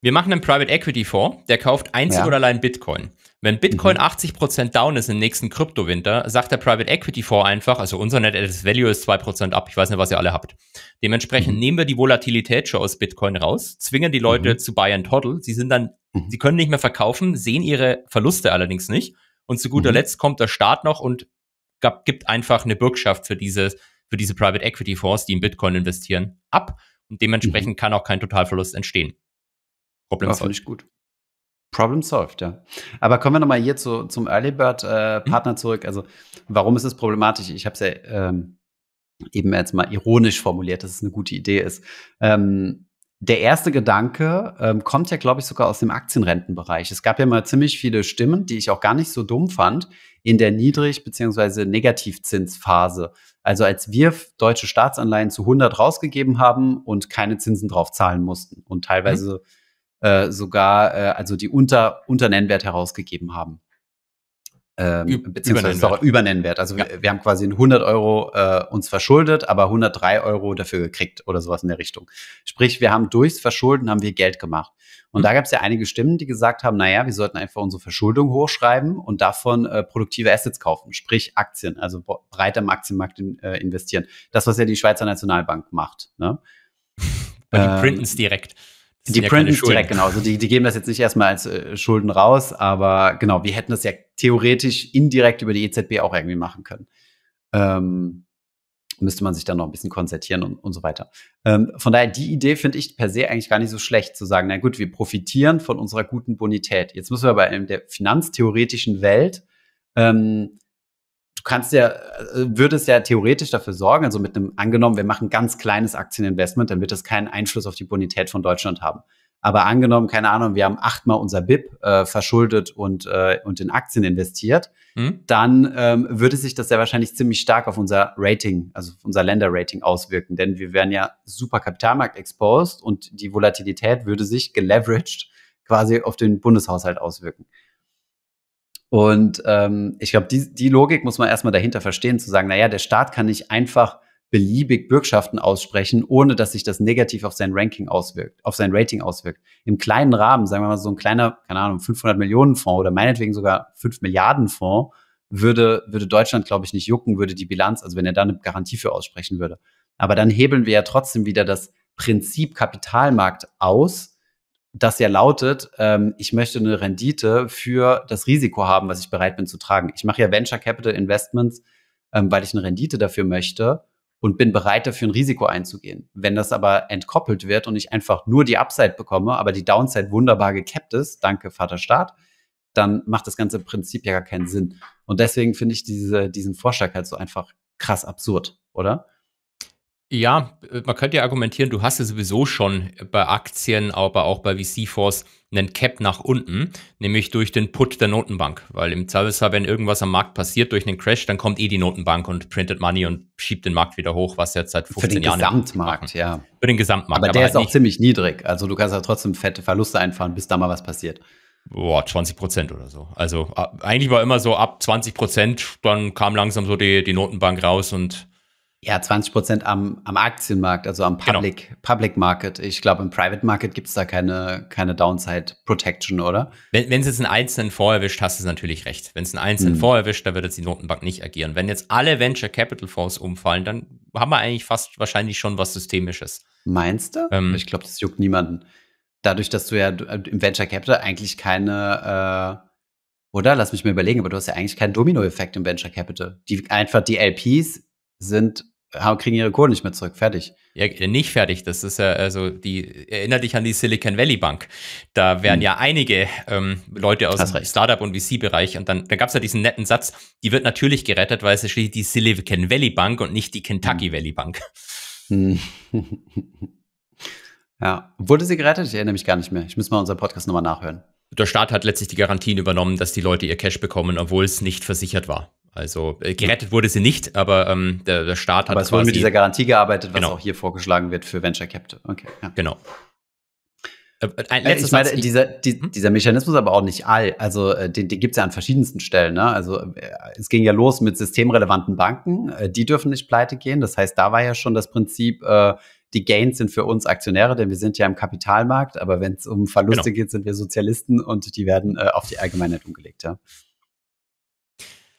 A: wir machen einen Private Equity Fonds, der kauft einzig ja. oder allein Bitcoin. Wenn Bitcoin mhm. 80% down ist im nächsten Kryptowinter, sagt der Private Equity Fonds einfach, also unser Net Asset Value ist 2% ab, ich weiß nicht, was ihr alle habt. Dementsprechend mhm. nehmen wir die Volatilität schon aus Bitcoin raus, zwingen die Leute mhm. zu Buy and Hodl, sie sind dann, mhm. sie können nicht mehr verkaufen, sehen ihre Verluste allerdings nicht. Und zu guter mhm. Letzt kommt der Staat noch und gab, gibt einfach eine Bürgschaft für diese, für diese Private Equity Fonds, die in Bitcoin investieren, ab. Und mhm. dementsprechend kann auch kein Totalverlust entstehen.
B: Problem solved. ich gut. Problem solved, ja. Aber kommen wir nochmal hier zu, zum Early Bird äh, mhm. Partner mhm. zurück. Also, warum ist es problematisch? Ich habe es ja ähm, eben jetzt mal ironisch formuliert, dass es eine gute Idee ist. Ähm, der erste Gedanke ähm, kommt ja, glaube ich, sogar aus dem Aktienrentenbereich. Es gab ja mal ziemlich viele Stimmen, die ich auch gar nicht so dumm fand, in der Niedrig- bzw. Negativzinsphase. Also als wir deutsche Staatsanleihen zu 100 rausgegeben haben und keine Zinsen drauf zahlen mussten und mhm. teilweise mhm äh, sogar äh, also die unter, unter Nennwert herausgegeben haben. Ähm, Ü beziehungsweise über Nennwert. über Nennwert. Also ja. wir, wir, haben quasi 100 Euro äh, uns verschuldet, aber 103 Euro dafür gekriegt oder sowas in der Richtung. Sprich, wir haben durchs Verschulden haben wir Geld gemacht. Und mhm. da gab es ja einige Stimmen, die gesagt haben, naja, wir sollten einfach unsere Verschuldung hochschreiben und davon äh, produktive Assets kaufen, sprich Aktien, also breit am Aktienmarkt in, äh, investieren. Das, was ja die Schweizer Nationalbank macht. Ne?
A: Weil die ähm, printen
B: es direkt. Die ja printen direkt, genau. Also die, die geben das jetzt nicht erstmal als äh, Schulden raus, aber genau, wir hätten das ja theoretisch indirekt über die EZB auch irgendwie machen können. Ähm, müsste man sich dann noch ein bisschen konzertieren und, und so weiter. Ähm, von daher, die Idee finde ich per se eigentlich gar nicht so schlecht, zu sagen, na gut, wir profitieren von unserer guten Bonität. Jetzt müssen wir aber in der finanztheoretischen Welt ähm, du kannst ja, äh, würdest ja theoretisch dafür sorgen, also mit einem, angenommen, wir machen ganz kleines Aktieninvestment, dann wird das keinen Einfluss auf die Bonität von Deutschland haben. Aber angenommen, keine Ahnung, wir haben achtmal unser BIP äh, verschuldet und, äh, und in Aktien investiert, mhm. dann ähm, würde sich das ja wahrscheinlich ziemlich stark auf unser Rating, also auf unser Länderrating auswirken. Denn wir wären ja super Kapitalmarkt exposed und die Volatilität würde sich geleveraged quasi auf den Bundeshaushalt auswirken. Und ähm, ich glaube, die, die Logik muss man erstmal dahinter verstehen, zu sagen, naja, der Staat kann nicht einfach beliebig Bürgschaften aussprechen, ohne dass sich das negativ auf sein Ranking auswirkt, auf sein Rating auswirkt. Im kleinen Rahmen, sagen wir mal so ein kleiner, keine Ahnung, 500 Millionen Fonds oder meinetwegen sogar 5 Milliarden Fonds, würde, würde Deutschland, glaube ich, nicht jucken, würde die Bilanz, also wenn er da eine Garantie für aussprechen würde. Aber dann hebeln wir ja trotzdem wieder das Prinzip Kapitalmarkt aus, das ja lautet, ähm, ich möchte eine Rendite für das Risiko haben, was ich bereit bin zu tragen. Ich mache ja Venture Capital Investments, ähm, weil ich eine Rendite dafür möchte und bin bereit dafür ein Risiko einzugehen. Wenn das aber entkoppelt wird und ich einfach nur die Upside bekomme, aber die Downside wunderbar gekappt ist, danke Vater Staat, dann macht das ganze Prinzip ja gar keinen Sinn. Und deswegen finde ich diese, diesen Vorschlag halt so einfach krass absurd, oder?
A: Ja, äh, man könnte ja argumentieren, du hast ja sowieso schon bei Aktien, aber auch bei VC-Fonds einen Cap nach unten, nämlich durch den Put der Notenbank. Weil im Zweifelsfall, wenn irgendwas am Markt passiert durch einen Crash, dann kommt eh die Notenbank und printet Money und schiebt den Markt wieder hoch, was jetzt seit 15 Jahren. Für den Jahren Gesamtmarkt, ja. Für den
B: Gesamtmarkt. Aber der aber halt ist auch nicht. ziemlich niedrig. Also du kannst ja trotzdem fette Verluste einfahren, bis da mal was passiert. Boah, 20 Prozent oder so. Also äh, eigentlich war immer so ab
A: 20 Prozent, dann kam langsam so die,
B: die Notenbank raus und ja, 20 Prozent am, am Aktienmarkt, also am genau. Public, genau. Public Market. Ich glaube, im Private Market gibt es da keine, keine Downside Protection, oder?
A: Wenn es jetzt einen einzelnen Fonds erwischt, hast du natürlich recht. Wenn es einen einzelnen mhm. Fonds erwischt, dann wird jetzt die Notenbank nicht agieren. Wenn jetzt alle Venture Capital Fonds umfallen, dann haben wir eigentlich fast wahrscheinlich schon was Systemisches.
B: Meinst du? Ähm, ich glaube, das juckt niemanden. Dadurch, dass du ja äh, im Venture Capital eigentlich keine. Äh oder? Lass mich mal überlegen, aber du hast ja eigentlich keinen Dominoeffekt im Venture Capital. Die einfach die LPs sind kriegen ihre Kohle nicht mehr zurück. Fertig. Ja, äh, nicht fertig. Das
A: ist ja, also die, erinnert dich an die Silicon Valley Bank. Da wären hm. ja einige ähm, Leute aus dem Startup- und VC-Bereich und dann, da gab es ja diesen netten Satz, die wird natürlich gerettet, weil es ist die
B: Silicon Valley Bank und nicht die Kentucky hm. Valley Bank. Hm. ja. Wurde sie gerettet? Ich erinnere mich gar nicht mehr. Ich muss mal unseren Podcast nochmal nachhören. Der Staat hat
A: letztlich die Garantien übernommen, dass die Leute ihr Cash bekommen, obwohl es nicht versichert war. Also äh, gerettet wurde
B: sie nicht, aber ähm, der, der, Staat hat. Aber es wurde mit dieser Garantie gearbeitet, was genau. auch hier vorgeschlagen wird für Venture Capital. Okay. Ja. Genau. Äh,
A: äh, ein äh, letztes ich meine, dieser,
B: die, mhm. dieser Mechanismus aber auch nicht all. Also den, den gibt es ja an verschiedensten Stellen. Ne? Also es ging ja los mit systemrelevanten Banken. die dürfen nicht pleite gehen. Das heißt, da war ja schon das Prinzip, die Gains sind für uns Aktionäre, denn wir sind ja im Kapitalmarkt. Aber wenn es um Verluste genau. geht, sind wir Sozialisten und die werden auf die Allgemeinheit umgelegt. Ja.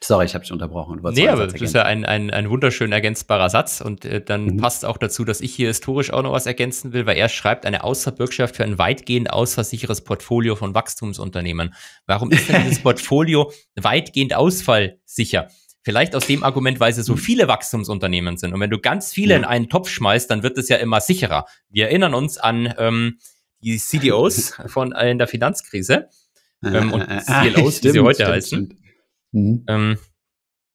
B: Sorry, ich habe dich unterbrochen. nee, aber das ist
A: ja ein, ein, ein wunderschön ergänzbarer Satz und äh, dann mhm. passt auch dazu, dass ich hier historisch auch noch was ergänzen will, weil er schreibt, eine Außerbürgschaft für ein weitgehend ausfallsicheres Portfolio von Wachstumsunternehmen. Warum ist denn dieses Portfolio weitgehend ausfallsicher? Vielleicht aus dem Argument, weil es so mhm. viele Wachstumsunternehmen sind. Und wenn du ganz viele ja. in einen Topf schmeißt, dann wird es ja immer sicherer. Wir erinnern uns an ähm, die CDOs von äh, in der Finanzkrise ähm, und CLOs, ah, stimmt, die sie heute stimmt, heißen. Stimmt. Mhm. Ähm,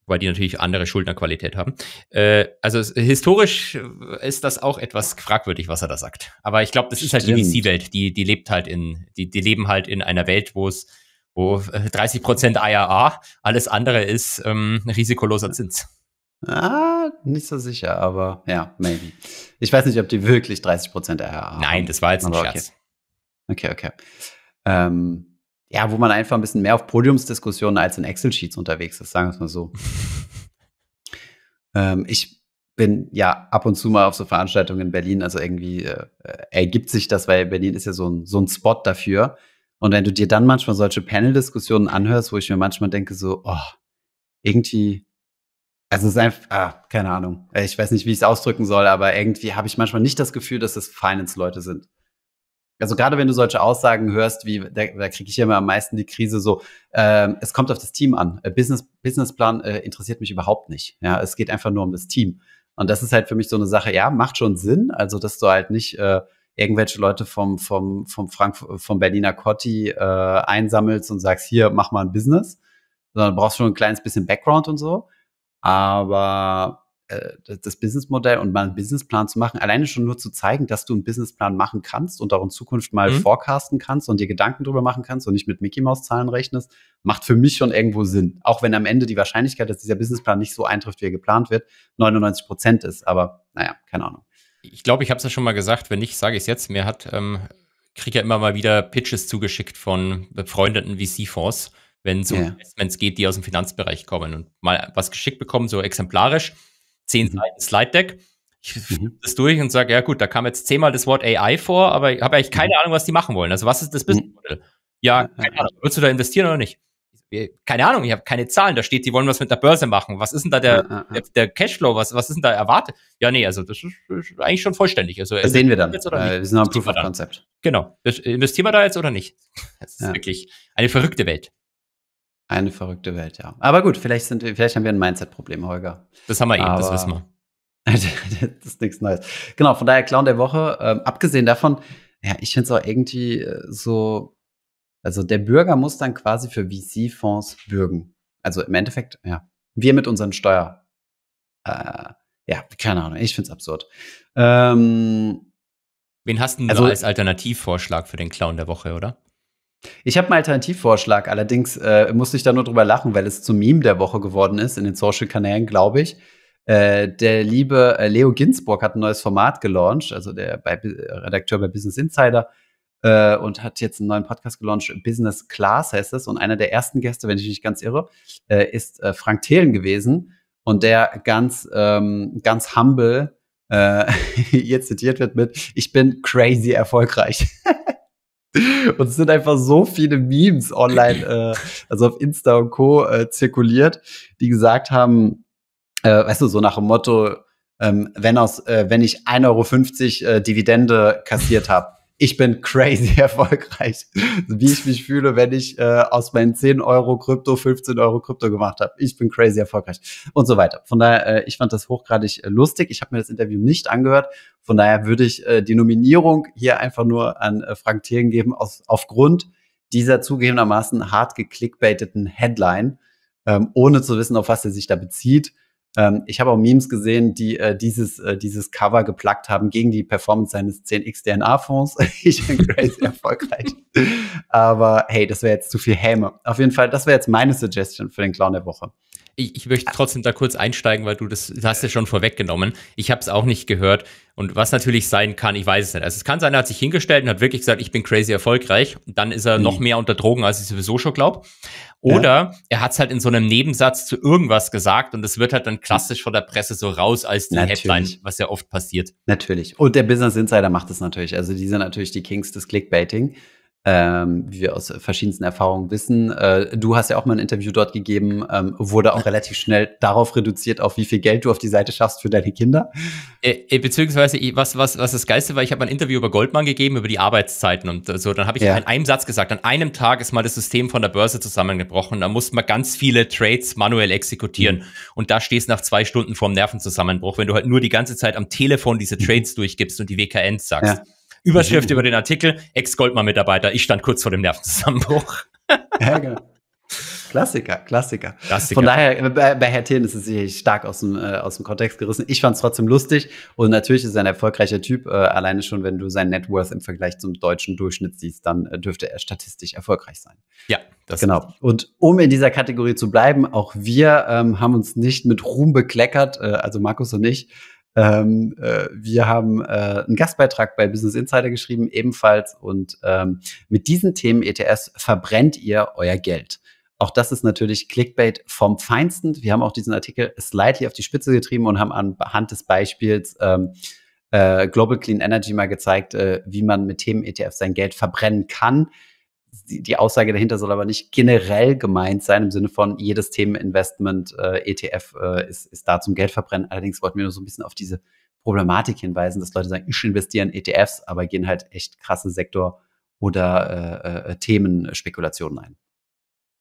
A: weil die natürlich andere Schuldnerqualität haben. Äh, also historisch ist das auch etwas fragwürdig, was er da sagt. Aber ich glaube, das Stimmt. ist halt die VC-Welt. Die, die lebt halt in, die, die leben halt in einer Welt, wo es wo 30 Prozent IRA, alles andere ist ähm, risikoloser Zins.
B: Ah, nicht so sicher, aber ja, maybe. Ich weiß nicht, ob die wirklich 30 Prozent haben. Nein, das war jetzt ein aber Scherz. Okay, okay. okay. Ähm, ja, wo man einfach ein bisschen mehr auf Podiumsdiskussionen als in Excel-Sheets unterwegs ist, sagen wir es mal so. ähm, ich bin ja ab und zu mal auf so Veranstaltungen in Berlin, also irgendwie äh, äh, ergibt sich das, weil Berlin ist ja so ein, so ein Spot dafür. Und wenn du dir dann manchmal solche Panel-Diskussionen anhörst, wo ich mir manchmal denke, so, oh, irgendwie, also es ist einfach, ah, keine Ahnung, ich weiß nicht, wie ich es ausdrücken soll, aber irgendwie habe ich manchmal nicht das Gefühl, dass es Finance-Leute sind also gerade wenn du solche Aussagen hörst, wie da, da kriege ich ja immer am meisten die Krise so, äh, es kommt auf das Team an. Äh, Business, Businessplan äh, interessiert mich überhaupt nicht. Ja, es geht einfach nur um das Team. Und das ist halt für mich so eine Sache, ja, macht schon Sinn, also dass du halt nicht äh, irgendwelche Leute vom, vom, vom Frank, vom Berliner Cotti äh, einsammelst und sagst, hier, mach mal ein Business, sondern brauchst schon ein kleines bisschen Background und so. Aber äh, das Businessmodell und mal einen Businessplan zu machen, alleine schon nur zu zeigen, dass du einen Businessplan machen kannst und auch in Zukunft mal mhm. forecasten kannst und dir Gedanken drüber machen kannst und nicht mit Mickey Maus Zahlen rechnest, macht für mich schon irgendwo Sinn. Auch wenn am Ende die Wahrscheinlichkeit, dass dieser Businessplan nicht so eintrifft, wie er geplant wird, 99 Prozent ist. Aber naja, keine Ahnung.
A: Ich glaube, ich habe es ja schon mal gesagt. Wenn nicht, sage ich es jetzt. Mir hat, ähm, kriege ja immer mal wieder Pitches zugeschickt von befreundeten VC-Fonds, wenn es um yeah. Investments geht, die aus dem Finanzbereich kommen und mal was geschickt bekommen, so exemplarisch zehn mhm. Seiten Slide Deck. Ich mhm. das durch und sage, ja gut, da kam jetzt zehnmal das Wort AI vor, aber ich habe eigentlich mhm. keine mhm. Ahnung, was die machen wollen. Also was ist das Businessmodell? Mhm. Ja, keine Ahnung. Würdest du da investieren oder nicht? Äh, keine Ahnung, ich habe keine Zahlen. Da steht, die wollen was mit der Börse machen. Was ist denn da der, der, der, Cashflow? Was, was ist denn da erwartet? Ja, nee, also das ist eigentlich schon vollständig. Also, das sehen wir dann. Äh, wir sind noch am Proof of Concept.
B: Genau. Investieren wir da jetzt oder nicht? Das ist ja. wirklich eine verrückte Welt. Eine verrückte Welt, ja. Aber gut, vielleicht, sind, vielleicht haben wir ein Mindset-Problem, Holger. Das haben wir eh, das wissen wir. das ist nichts Neues. Genau, von daher Clown der Woche. Ähm, abgesehen davon, ja, ich finde es auch irgendwie äh, so, also der Bürger muss dann quasi für VC-Fonds bürgen. Also im Endeffekt, ja, wir mit unseren Steuer. Äh, ja, keine Ahnung, ich finde es absurd. Ähm,
A: Wen hast du also, als Alternativvorschlag für den Clown der Woche, oder?
B: Ich habe einen Alternativvorschlag, allerdings äh, musste ich da nur drüber lachen, weil es zum Meme der Woche geworden ist in den Social-Kanälen, glaube ich. Äh, der liebe äh, Leo Ginsburg hat ein neues Format gelauncht, also der bei, Redakteur bei Business Insider äh, und hat jetzt einen neuen Podcast gelauncht, Business Class heißt es. Und einer der ersten Gäste, wenn ich mich ganz irre, äh, ist äh, Frank Thelen gewesen und der ganz, ähm, ganz humble jetzt äh, zitiert wird mit, ich bin crazy erfolgreich. Und es sind einfach so viele Memes online, äh, also auf Insta und Co. Äh, zirkuliert, die gesagt haben, äh, weißt du, so nach dem Motto, ähm, wenn, aus, äh, wenn ich 1,50 Euro äh, Dividende kassiert habe, ich bin crazy erfolgreich, wie ich mich fühle, wenn ich äh, aus meinen 10 Euro Krypto 15 Euro Krypto gemacht habe. Ich bin crazy erfolgreich und so weiter. Von daher, äh, ich fand das hochgradig äh, lustig. Ich habe mir das Interview nicht angehört. Von daher würde ich äh, die Nominierung hier einfach nur an äh, Frank Thielen geben, aus, aufgrund dieser zugegebenermaßen hart geklickbaiteten Headline, ähm, ohne zu wissen, auf was er sich da bezieht. Ähm, ich habe auch Memes gesehen, die äh, dieses, äh, dieses Cover geplagt haben gegen die Performance seines 10x DNA-Fonds. ich bin crazy erfolgreich. Aber hey, das wäre jetzt zu viel Häme. Auf jeden Fall, das wäre jetzt meine Suggestion für den Clown der Woche.
A: Ich, ich, möchte trotzdem da kurz einsteigen, weil du das, das hast ja schon vorweggenommen. Ich habe es auch nicht gehört. Und was natürlich sein kann, ich weiß es nicht. Also es kann sein, er hat sich hingestellt und hat wirklich gesagt, ich bin crazy erfolgreich. Und dann ist er mhm. noch mehr unter Drogen, als ich sowieso schon glaube. Oder ja. er hat es halt in so einem Nebensatz zu irgendwas gesagt und es wird halt dann klassisch von der Presse so raus als die natürlich. Headline, was ja oft
B: passiert. Natürlich. Und der Business Insider macht es natürlich. Also die sind natürlich die Kings des Clickbaiting ähm, wie wir aus verschiedensten Erfahrungen wissen. Äh, du hast ja auch mal ein Interview dort gegeben, ähm, wurde auch relativ schnell darauf reduziert, auf wie viel Geld du auf die Seite schaffst für deine Kinder. Äh, äh beziehungsweise, was, was, was das Geilste war, ich habe ein
A: Interview über Goldman gegeben, über die Arbeitszeiten und äh, so. Dann habe ich ja. in einem Satz gesagt, an einem Tag ist mal das System von der Börse zusammengebrochen. Da musste man ganz viele Trades manuell exekutieren. Mhm. Und da stehst nach zwei Stunden vorm Nervenzusammenbruch, wenn du halt nur die ganze Zeit am Telefon diese Trades durchgibst und die WKNs sagst. Ja. Überschrift über den Artikel, ex goldmann mitarbeiter ich stand kurz vor dem Nervenzusammenbruch.
B: ja, genau. Klassiker, Klassiker, Klassiker. Von daher, bei, bei Herr Thielen ist es sicherlich stark aus dem, äh, aus dem Kontext gerissen. Ich fand es trotzdem lustig und natürlich ist er ein erfolgreicher Typ. Äh, alleine schon, wenn du sein Net Worth im Vergleich zum deutschen Durchschnitt siehst, dann äh, dürfte er statistisch erfolgreich sein. Ja, das genau. Und um in dieser Kategorie zu bleiben, auch wir ähm, haben uns nicht mit Ruhm bekleckert, äh, also Markus und ich, ähm, äh, wir haben äh, einen Gastbeitrag bei Business Insider geschrieben, ebenfalls. Und ähm, mit diesen Themen ETS verbrennt ihr euer Geld. Auch das ist natürlich Clickbait vom Feinsten. Wir haben auch diesen Artikel slightly auf die Spitze getrieben und haben anhand des Beispiels ähm, äh, Global Clean Energy mal gezeigt, äh, wie man mit Themen ETF sein Geld verbrennen kann die, die Aussage dahinter soll aber nicht generell gemeint sein, im Sinne von jedes Themeninvestment, äh, ETF äh, ist, ist da zum Geld verbrennen. Allerdings wollten wir nur so ein bisschen auf diese Problematik hinweisen, dass Leute sagen, ich investiere in ETFs, aber gehen halt echt krasse Sektor- oder äh, äh, Themenspekulationen ein.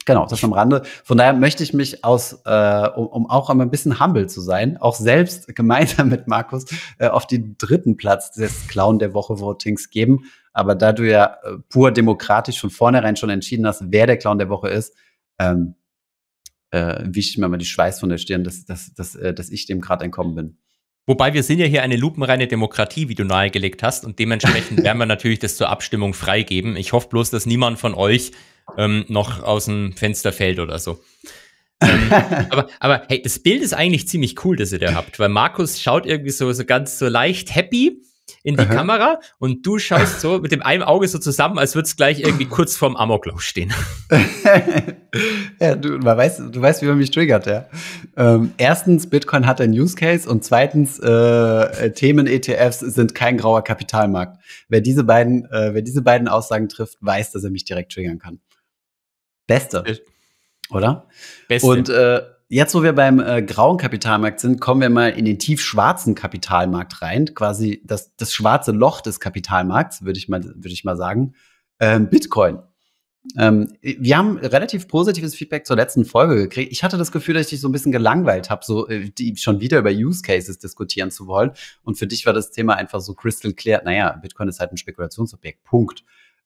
B: Genau, das am Rande. Von daher möchte ich mich aus, äh, um, um auch einmal ein bisschen humble zu sein, auch selbst gemeinsam mit Markus äh, auf den dritten Platz des Clown der Woche Votings geben. Aber da du ja äh, pur demokratisch von vornherein schon entschieden hast, wer der Clown der Woche ist, ähm, äh, wische ich mir mal die Schweiß von der Stirn, dass, dass, dass, äh, dass ich dem gerade entkommen bin.
A: Wobei wir sind ja hier eine lupenreine Demokratie, wie du nahegelegt hast, und dementsprechend werden wir natürlich das zur Abstimmung freigeben. Ich hoffe bloß, dass niemand von euch ähm, noch aus dem Fenster fällt oder so. ähm, aber, aber hey, das Bild ist eigentlich ziemlich cool, das ihr da habt, weil Markus schaut irgendwie so, so ganz so leicht happy in die Aha. Kamera und du schaust so mit dem einen Auge so zusammen, als würde es gleich irgendwie kurz vorm Amoklauf stehen.
B: ja, du, man weiß, du weißt, wie man mich triggert, ja. Ähm, erstens, Bitcoin hat einen Use Case und zweitens, äh, Themen-ETFs sind kein grauer Kapitalmarkt. Wer diese beiden, äh, wer diese beiden Aussagen trifft, weiß, dass er mich direkt triggern kann. Beste. Beste. Oder? Beste. Und äh, Jetzt, wo wir beim äh, grauen Kapitalmarkt sind, kommen wir mal in den tiefschwarzen Kapitalmarkt rein. Quasi das, das schwarze Loch des Kapitalmarkts, würde ich, mal, würd ich mal sagen. Ähm, Bitcoin. Ähm, wir haben relativ positives Feedback zur letzten Folge gekriegt. Ich hatte das Gefühl, dass ich dich so ein bisschen gelangweilt habe, so äh, die, schon wieder über Use Cases diskutieren zu wollen. Und für dich war das Thema einfach so crystal clear. Naja, Bitcoin ist halt ein Spekulationsobjekt. Punkt.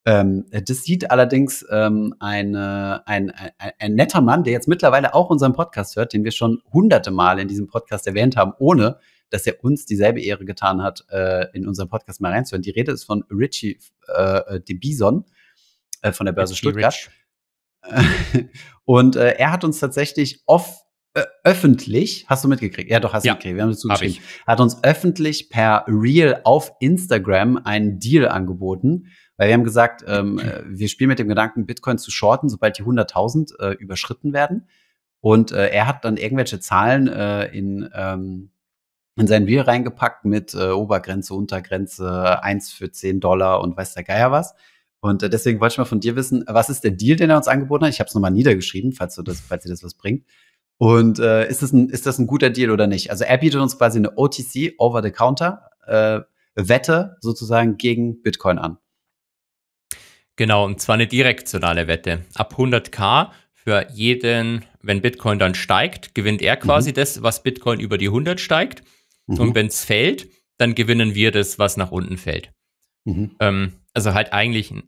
B: Ähm, das sieht allerdings ähm, eine, ein, ein, ein, netter Mann, der jetzt mittlerweile auch unseren Podcast hört, den wir schon hunderte Mal in diesem Podcast erwähnt haben, ohne dass er uns dieselbe Ehre getan hat, äh, in unseren Podcast mal reinzuhören. Die Rede ist von Richie äh, äh de Bison äh, von der Börse Richie Stuttgart. Rich. Und äh, er hat uns tatsächlich off öffentlich, hast du mitgekriegt? Ja, doch, hast du ja, mitgekriegt. Wir haben das zugeschrieben. Hab hat uns öffentlich per Reel auf Instagram einen Deal angeboten, weil wir haben gesagt, ähm, äh, wir spielen mit dem Gedanken, Bitcoin zu shorten, sobald die 100.000 äh, überschritten werden. Und äh, er hat dann irgendwelche Zahlen äh, in, ähm, in sein Wheel reingepackt mit äh, Obergrenze, Untergrenze, eins für zehn Dollar und weiß der Geier was. Und äh, deswegen wollte ich mal von dir wissen, was ist der Deal, den er uns angeboten hat? Ich habe es nochmal niedergeschrieben, falls, du das, falls dir das was bringt. Und äh, ist, das ein, ist das ein guter Deal oder nicht? Also er bietet uns quasi eine OTC, Over-the-Counter, äh, Wette sozusagen gegen Bitcoin an.
A: Genau, und zwar eine direktionale Wette. Ab 100k für jeden, wenn Bitcoin dann steigt, gewinnt er quasi mhm. das, was Bitcoin über die 100 steigt. Mhm. Und wenn es fällt, dann gewinnen wir das, was nach unten fällt. Mhm. Ähm, also halt eigentlich ein,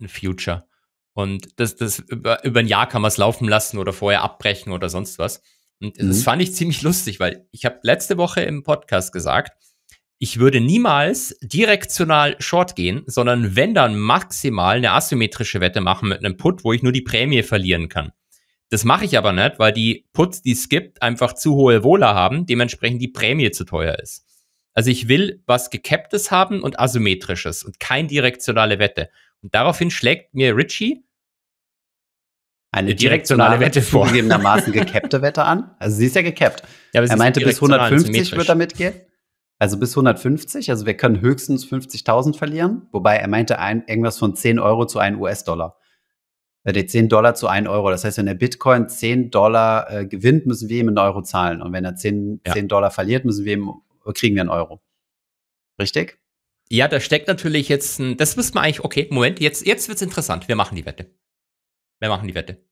A: ein Future. Und das, das über, über ein Jahr kann man es laufen lassen oder vorher abbrechen oder sonst was. Und das mhm. fand ich ziemlich lustig, weil ich habe letzte Woche im Podcast gesagt, ich würde niemals direktional Short gehen, sondern wenn dann maximal eine asymmetrische Wette machen mit einem Put, wo ich nur die Prämie verlieren kann. Das mache ich aber nicht, weil die Puts, die es gibt, einfach zu hohe Wohler haben, dementsprechend die Prämie zu teuer ist. Also ich will was Gekapptes haben und Asymmetrisches und kein direktionale Wette. Und daraufhin schlägt mir Richie
B: eine direktionale, direktionale Wette vor. Zugegebenermaßen gekappte Wette an. Also sie ist ja gekappt. Ja, er meinte, bis 150 wird damit gehen. Also bis 150, also wir können höchstens 50.000 verlieren, wobei er meinte ein, irgendwas von 10 Euro zu 1 US-Dollar. Äh, die 10 Dollar zu 1 Euro. Das heißt, wenn der Bitcoin 10 Dollar äh, gewinnt, müssen wir ihm einen Euro zahlen. Und wenn er 10, ja. 10 Dollar verliert, müssen wir ihm, kriegen wir einen Euro. Richtig? Ja, da steckt
A: natürlich jetzt ein, das müssen wir eigentlich, okay, Moment, jetzt, jetzt wird's interessant. Wir machen die Wette. Wir machen die Wette.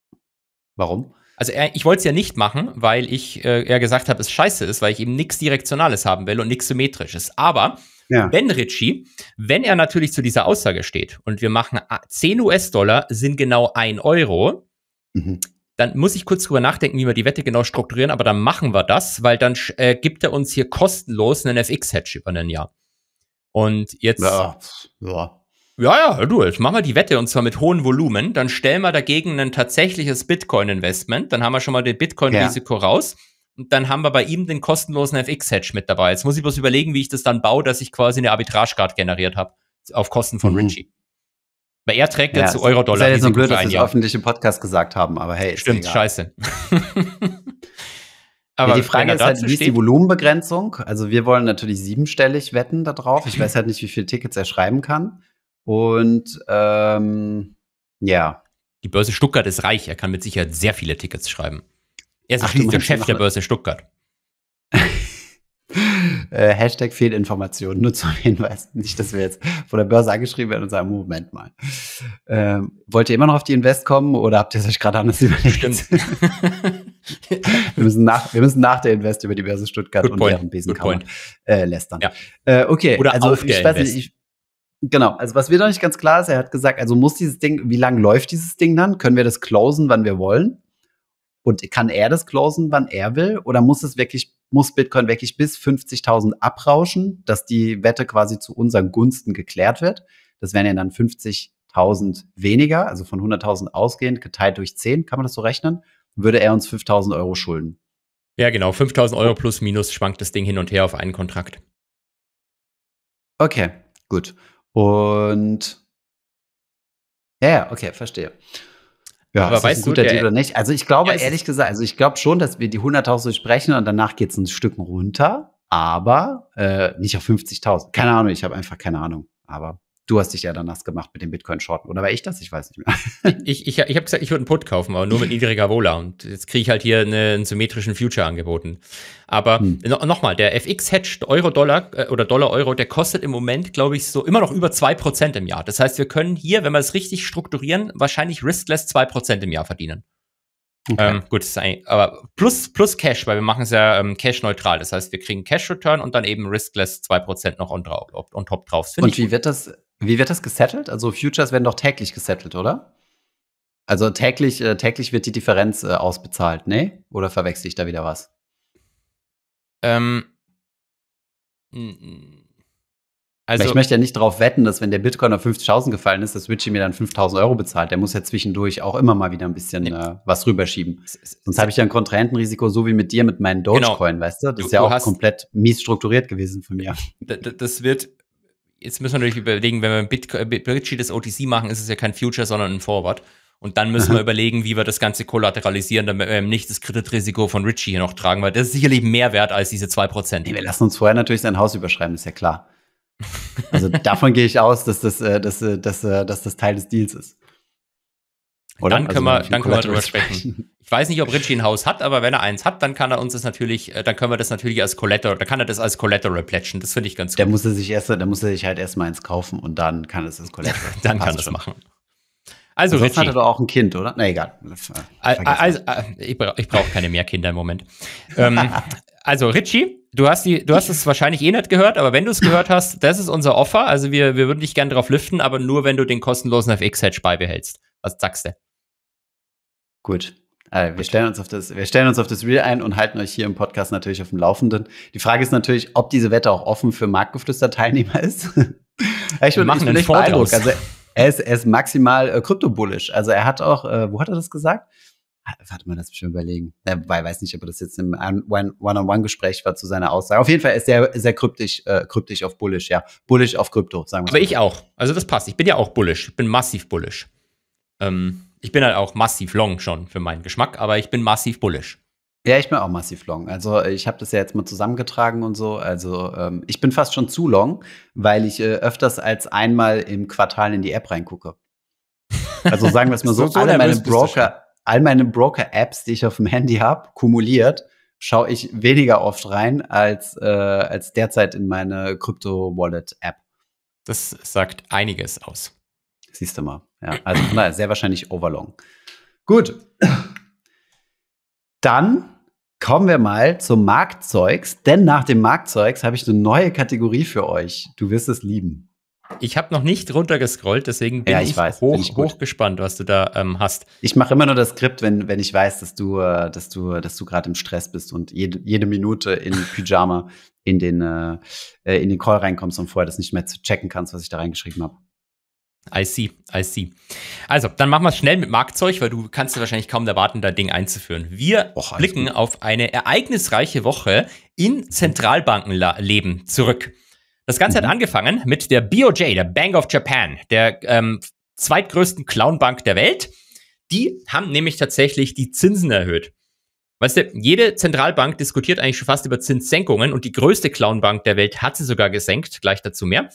A: Warum? Also er, ich wollte es ja nicht machen, weil ich äh, er gesagt habe, es scheiße ist, weil ich eben nichts Direktionales haben will und nichts Symmetrisches. Aber ja. wenn Ritchie, wenn er natürlich zu dieser Aussage steht und wir machen 10 ah, US-Dollar sind genau ein Euro, mhm. dann muss ich kurz drüber nachdenken, wie wir die Wette genau strukturieren, aber dann machen wir das, weil dann äh, gibt er uns hier kostenlos einen FX-Hedge über ein Jahr. Und jetzt. Ja, ja. Ja, ja, du, jetzt machen wir die Wette und zwar mit hohem Volumen. Dann stellen wir dagegen ein tatsächliches Bitcoin-Investment. Dann haben wir schon mal den Bitcoin-Risiko ja. raus. Und dann haben wir bei ihm den kostenlosen FX-Hedge mit dabei. Jetzt muss ich bloß überlegen, wie ich das dann baue, dass ich quasi eine Arbitrage-Card generiert habe.
B: Auf Kosten von mhm. Richie. Weil er trägt ja, jetzt so Euro-Dollar. Das ist ja so blöd, dass wir es öffentlich im Podcast gesagt haben, aber hey, Stimmt, egal. scheiße.
A: aber ja, die Frage ist halt, wie ist die
B: Volumenbegrenzung? Also wir wollen natürlich siebenstellig wetten da drauf. Ich weiß halt nicht, wie viele Tickets er schreiben kann. Und ähm, ja. Die Börse Stuttgart ist
A: reich. Er kann mit Sicherheit sehr viele Tickets schreiben. Er ist Ach, der Chef der Börse Stuttgart.
B: äh, Hashtag Fehlinformation, nur zum Hinweis. Nicht, dass wir jetzt von der Börse angeschrieben werden und sagen, Moment mal. Ähm, wollt ihr immer noch auf die Invest kommen oder habt ihr euch gerade anders überlegt? Stimmt. wir, müssen nach, wir müssen nach der Invest über die Börse Stuttgart Good und point. deren Besenkammer äh, lästern. Ja. Äh, okay, oder also auf ich der Invest. Nicht, ich, Genau, also was mir noch nicht ganz klar ist, er hat gesagt, also muss dieses Ding, wie lange läuft dieses Ding dann? Können wir das closen, wann wir wollen? Und kann er das closen, wann er will? Oder muss es wirklich, muss Bitcoin wirklich bis 50.000 abrauschen, dass die Wette quasi zu unseren Gunsten geklärt wird? Das wären ja dann 50.000 weniger, also von 100.000 ausgehend, geteilt durch 10, kann man das so rechnen? Würde er uns 5.000 Euro schulden? Ja, genau, 5.000 Euro plus minus schwankt das Ding hin und her auf einen Kontrakt. Okay, gut. Und ja, ja, okay, verstehe.
A: Ja, aber ist weißt das ein guter du, Deal oder nicht?
B: Also ich glaube, ja, ehrlich gesagt, also ich glaube schon, dass wir die 100.000 durchbrechen und danach geht es ein Stück runter, aber äh, nicht auf 50.000. Keine Ahnung, ich habe einfach keine Ahnung. Aber Du hast dich ja dann nass gemacht mit dem Bitcoin-Shorten. Oder war ich das? Ich weiß nicht mehr.
A: ich ich, ich habe gesagt, ich würde einen Put kaufen, aber nur mit niedriger Wohler. Und jetzt kriege ich halt hier eine, einen symmetrischen Future angeboten. Aber hm. no, nochmal, der FX-Hedge, Euro-Dollar äh, oder Dollar-Euro, der kostet im Moment, glaube ich, so immer noch über 2% im Jahr. Das heißt, wir können hier, wenn wir es richtig strukturieren, wahrscheinlich riskless 2% im Jahr verdienen. Okay. Ähm, gut, ist ein, aber plus, plus Cash, weil wir machen es ja ähm, Cash-neutral. Das heißt, wir kriegen Cash-Return und dann eben riskless 2% noch on, on top drauf. Und wie gut. wird
B: das wie wird das gesettelt? Also Futures werden doch täglich gesettelt, oder? Also täglich, äh, täglich wird die Differenz äh, ausbezahlt, ne? Oder verwechsel ich da wieder was? Ähm. Also, ich möchte ja nicht darauf wetten, dass wenn der Bitcoin auf 50.000 gefallen ist, dass Richie mir dann 5.000 Euro bezahlt. Der muss ja zwischendurch auch immer mal wieder ein bisschen äh, was rüberschieben. Sonst habe ich ja ein Kontrahentenrisiko, so wie mit dir mit meinen genau. Dogecoin, genau. weißt du? Das ist ja auch komplett mies strukturiert gewesen von mir.
A: Das wird jetzt müssen wir natürlich überlegen, wenn wir ein Bitcoin, äh, das OTC machen, ist es ja kein Future, sondern ein Forward. Und dann müssen wir mhm. überlegen, wie wir das Ganze kollateralisieren, damit wir nicht das Kreditrisiko von Richie hier noch tragen, weil das ist sicherlich mehr wert als
B: diese 2%. Nee, wir lassen uns vorher natürlich sein Haus überschreiben, ist ja klar. Also davon gehe ich aus, dass das, äh, dass, äh, dass, äh, dass das Teil des Deals ist. Oder? Dann können also, wir, dann können wir drüber sprechen.
A: Ich weiß nicht, ob Richie ein Haus hat, aber wenn er eins hat, dann kann er uns das natürlich, äh, dann können wir das natürlich
B: als Collateral, dann kann er das als Collateral plätschen. Das finde ich ganz gut. Der muss er sich erst, der muss er sich halt erstmal eins kaufen und dann kann es als Collateral. dann kann er es machen. Also Sonst Richie. hat er doch auch ein Kind, oder? Na egal. Äh, also, äh, ich brauche keine mehr Kinder im Moment. ähm, also
A: Richie, du hast die, du hast es wahrscheinlich eh nicht gehört, aber wenn du es gehört hast, das ist unser Offer. Also wir, wir würden dich
B: gerne drauf liften, aber nur wenn du den kostenlosen FX-Hedge beibehältst. Was sagst du? Gut. Also wir, stellen uns auf das, wir stellen uns auf das Real ein und halten euch hier im Podcast natürlich auf dem Laufenden. Die Frage ist natürlich, ob diese Wette auch offen für Marktgeflüster-Teilnehmer ist. ich würde machen ich bin echt Also er ist, er ist maximal äh, kryptobullisch. Also er hat auch, äh, wo hat er das gesagt? Ah, warte mal, das bestimmt überlegen. weil Ich weiß nicht, ob das jetzt im One-on-One-Gespräch war zu seiner Aussage. Auf jeden Fall ist er sehr kryptisch, äh, kryptisch auf bullisch, ja. Bullisch auf Krypto, sagen wir mal. Aber ich auch. Also das passt. Ich bin ja auch bullisch. Ich bin massiv bullisch. Ähm, ich bin halt auch massiv
A: long schon für meinen Geschmack, aber ich bin massiv bullish.
B: Ja, ich bin auch massiv long. Also ich habe das ja jetzt mal zusammengetragen und so. Also ähm, ich bin fast schon zu long, weil ich äh, öfters als einmal im Quartal in die App reingucke. Also sagen wir es mal so, so alle meine Broker, all meine Broker-Apps, die ich auf dem Handy habe, kumuliert, schaue ich weniger oft rein als, äh, als derzeit in meine Crypto-Wallet-App. Das sagt einiges aus. Siehst du mal. Ja, also von daher sehr wahrscheinlich overlong. Gut. Dann kommen wir mal zum Marktzeugs, denn nach dem Marktzeugs habe ich eine neue Kategorie für euch. Du wirst es lieben. Ich habe noch nicht runtergescrollt, deswegen bin ja, ich, ich weiß, hoch, bin ich hoch gespannt, was du da ähm, hast. Ich mache immer nur das Skript, wenn, wenn ich weiß, dass du, äh, dass du, dass du gerade im Stress bist und jede, jede Minute in Pyjama in den, äh, äh, in den Call reinkommst und vorher das nicht mehr checken kannst, was ich da reingeschrieben habe. I see, I see.
A: Also, dann machen wir es schnell mit Marktzeug, weil du kannst wahrscheinlich kaum erwarten, dein Ding einzuführen. Wir Och, blicken gut. auf eine ereignisreiche Woche in Zentralbankenleben zurück. Das Ganze mhm. hat angefangen mit der BOJ, der Bank of Japan, der ähm, zweitgrößten Clownbank der Welt. Die haben nämlich tatsächlich die Zinsen erhöht. Weißt du, jede Zentralbank diskutiert eigentlich schon fast über Zinssenkungen und die größte Clownbank der Welt hat sie sogar gesenkt, gleich dazu mehr.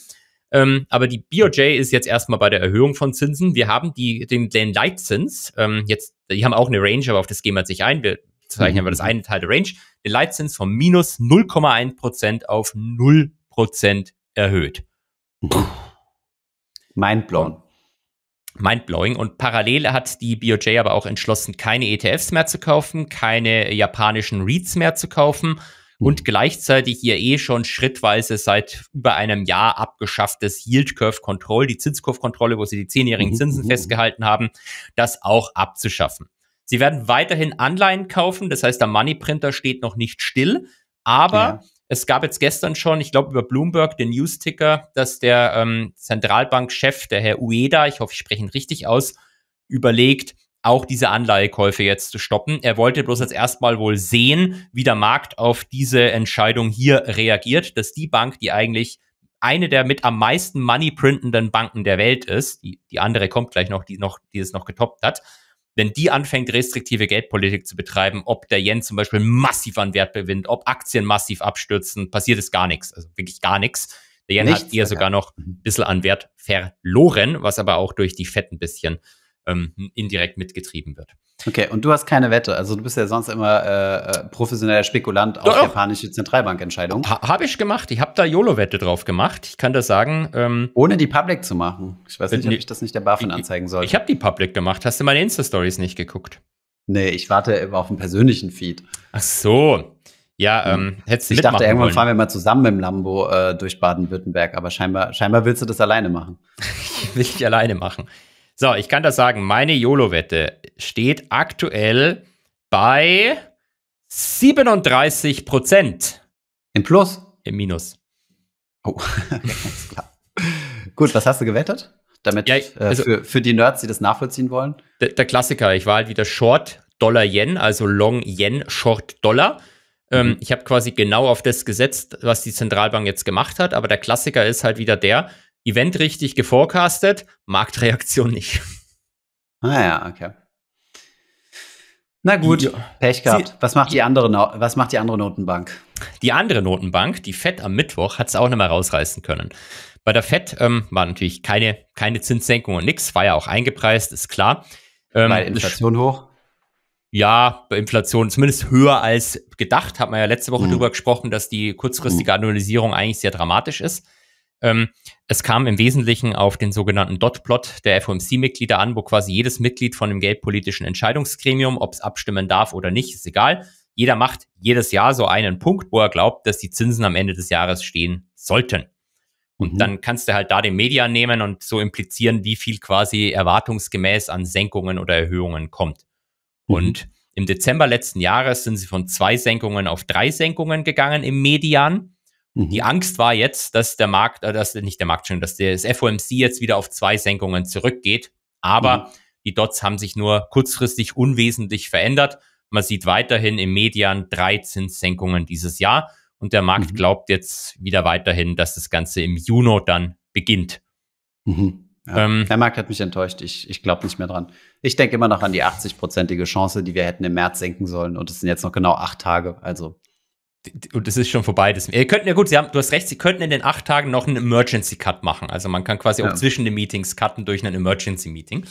A: Ähm, aber die BOJ ist jetzt erstmal bei der Erhöhung von Zinsen. Wir haben die, den, den Leitzins, ähm, jetzt, die haben auch eine Range, aber auf das gehen wir jetzt nicht ein. Wir zeichnen mhm. wir das eine Teil der Range. Den Leitzins von minus 0,1 auf 0 erhöht. Mindblown. Mindblowing. Und parallel hat die BOJ aber auch entschlossen, keine ETFs mehr zu kaufen, keine japanischen REITs mehr zu kaufen Mhm. und gleichzeitig ihr eh schon schrittweise seit über einem Jahr abgeschafftes Yield Curve Control, die Zinskurve-Kontrolle, wo sie die zehnjährigen mhm, Zinsen mhm. festgehalten haben, das auch abzuschaffen. Sie werden weiterhin Anleihen kaufen, das heißt, der Moneyprinter steht noch nicht still, aber ja. es gab jetzt gestern schon, ich glaube über Bloomberg, den Newsticker, dass der ähm, Zentralbankchef, der Herr Ueda, ich hoffe, ich spreche ihn richtig aus, überlegt, auch diese Anleihekäufe jetzt zu stoppen. Er wollte bloß jetzt erstmal wohl sehen, wie der Markt auf diese Entscheidung hier reagiert, dass die Bank, die eigentlich eine der mit am meisten Money printenden Banken der Welt ist, die, die andere kommt gleich noch, die noch, die es noch getoppt hat, wenn die anfängt, restriktive Geldpolitik zu betreiben, ob der Yen zum Beispiel massiv an Wert gewinnt, ob Aktien massiv abstürzen, passiert es gar nichts. Also wirklich gar nichts. Der Yen nichts, hat eher sogar noch mhm. ein bisschen an Wert verloren, was aber auch durch die Fett ein bisschen ähm, indirekt mitgetrieben wird.
B: Okay, und du hast keine Wette. Also du bist ja sonst immer äh, äh professioneller Spekulant auf Doch. japanische Zentralbankentscheidungen. Ha, habe ich gemacht. Ich habe da YOLO-Wette drauf gemacht. Ich kann das sagen. Ähm, Ohne die Public
A: zu machen. Ich weiß äh, nicht, ob ich das nicht der BaFin anzeigen soll. Ich habe die Public gemacht. Hast du meine Insta-Stories nicht geguckt?
B: Nee, ich warte auf einen persönlichen Feed. Ach so. Ja, hm. ähm, hättest du Ich dachte, irgendwann wollen. fahren wir mal zusammen im Lambo äh, durch Baden-Württemberg, aber scheinbar, scheinbar willst du das alleine machen. ich will dich alleine machen. So, ich kann das sagen. Meine YOLO-Wette steht
A: aktuell bei 37 Prozent. Im Plus? Im
B: Minus. Oh, alles klar. Gut, was hast du gewettet? Damit ja, äh, also, äh, für, für, die Nerds, die das nachvollziehen wollen. Der, der, Klassiker, ich war halt wieder
A: Short Dollar Yen, also Long Yen, Short Dollar. Ähm, mhm. Ich habe quasi genau auf das gesetzt, was die Zentralbank jetzt gemacht hat, aber der Klassiker ist halt wieder der, Event richtig
B: geforecastet, Marktreaktion nicht. Ah ja, okay. Na gut, ja. Pech gehabt. Sie, was, macht die andere, was macht die andere Notenbank? Die
A: andere Notenbank, die FED am Mittwoch, hat es auch nochmal rausreißen können. Bei der FED ähm, war natürlich keine, keine Zinssenkung und nichts, war ja auch eingepreist, ist klar. Ähm, Weil Inflation hoch? Ja, bei Inflation zumindest höher als gedacht, hat man ja letzte Woche mhm. darüber gesprochen, dass die kurzfristige mhm. Annualisierung eigentlich sehr dramatisch ist. Ähm, es kam im Wesentlichen auf den sogenannten Dot-Plot der FOMC-Mitglieder an, wo quasi jedes Mitglied von dem geldpolitischen Entscheidungsgremium, ob es abstimmen darf oder nicht, ist egal. Jeder macht jedes Jahr so einen Punkt, wo er glaubt, dass die Zinsen am Ende des Jahres stehen sollten. Und mhm. dann kannst du halt da den Median nehmen und so implizieren, wie viel quasi erwartungsgemäß an Senkungen oder Erhöhungen kommt. Mhm. Und im Dezember letzten Jahres sind sie von zwei Senkungen auf drei Senkungen gegangen im Median. Mhm. Die Angst war jetzt, dass der Markt, äh, dass nicht der Markt schon, dass das FOMC jetzt wieder auf zwei Senkungen zurückgeht. Aber mhm. die Dots haben sich nur kurzfristig unwesentlich verändert. Man sieht weiterhin im Median 13 Senkungen dieses Jahr. Und der Markt mhm. glaubt jetzt wieder weiterhin, dass das Ganze im Juni dann beginnt.
B: Mhm. Ja. Ähm, der Markt hat mich enttäuscht. Ich, ich glaube nicht mehr dran. Ich denke immer noch an die 80-prozentige Chance, die wir hätten im März senken sollen. Und es sind jetzt noch genau acht Tage. Also und es ist
A: schon vorbei. Das, ihr könnten ja gut, haben, du hast recht, sie könnten in den acht Tagen noch einen Emergency Cut machen. Also man kann quasi ja. auch zwischen den Meetings cutten durch einen Emergency Meeting.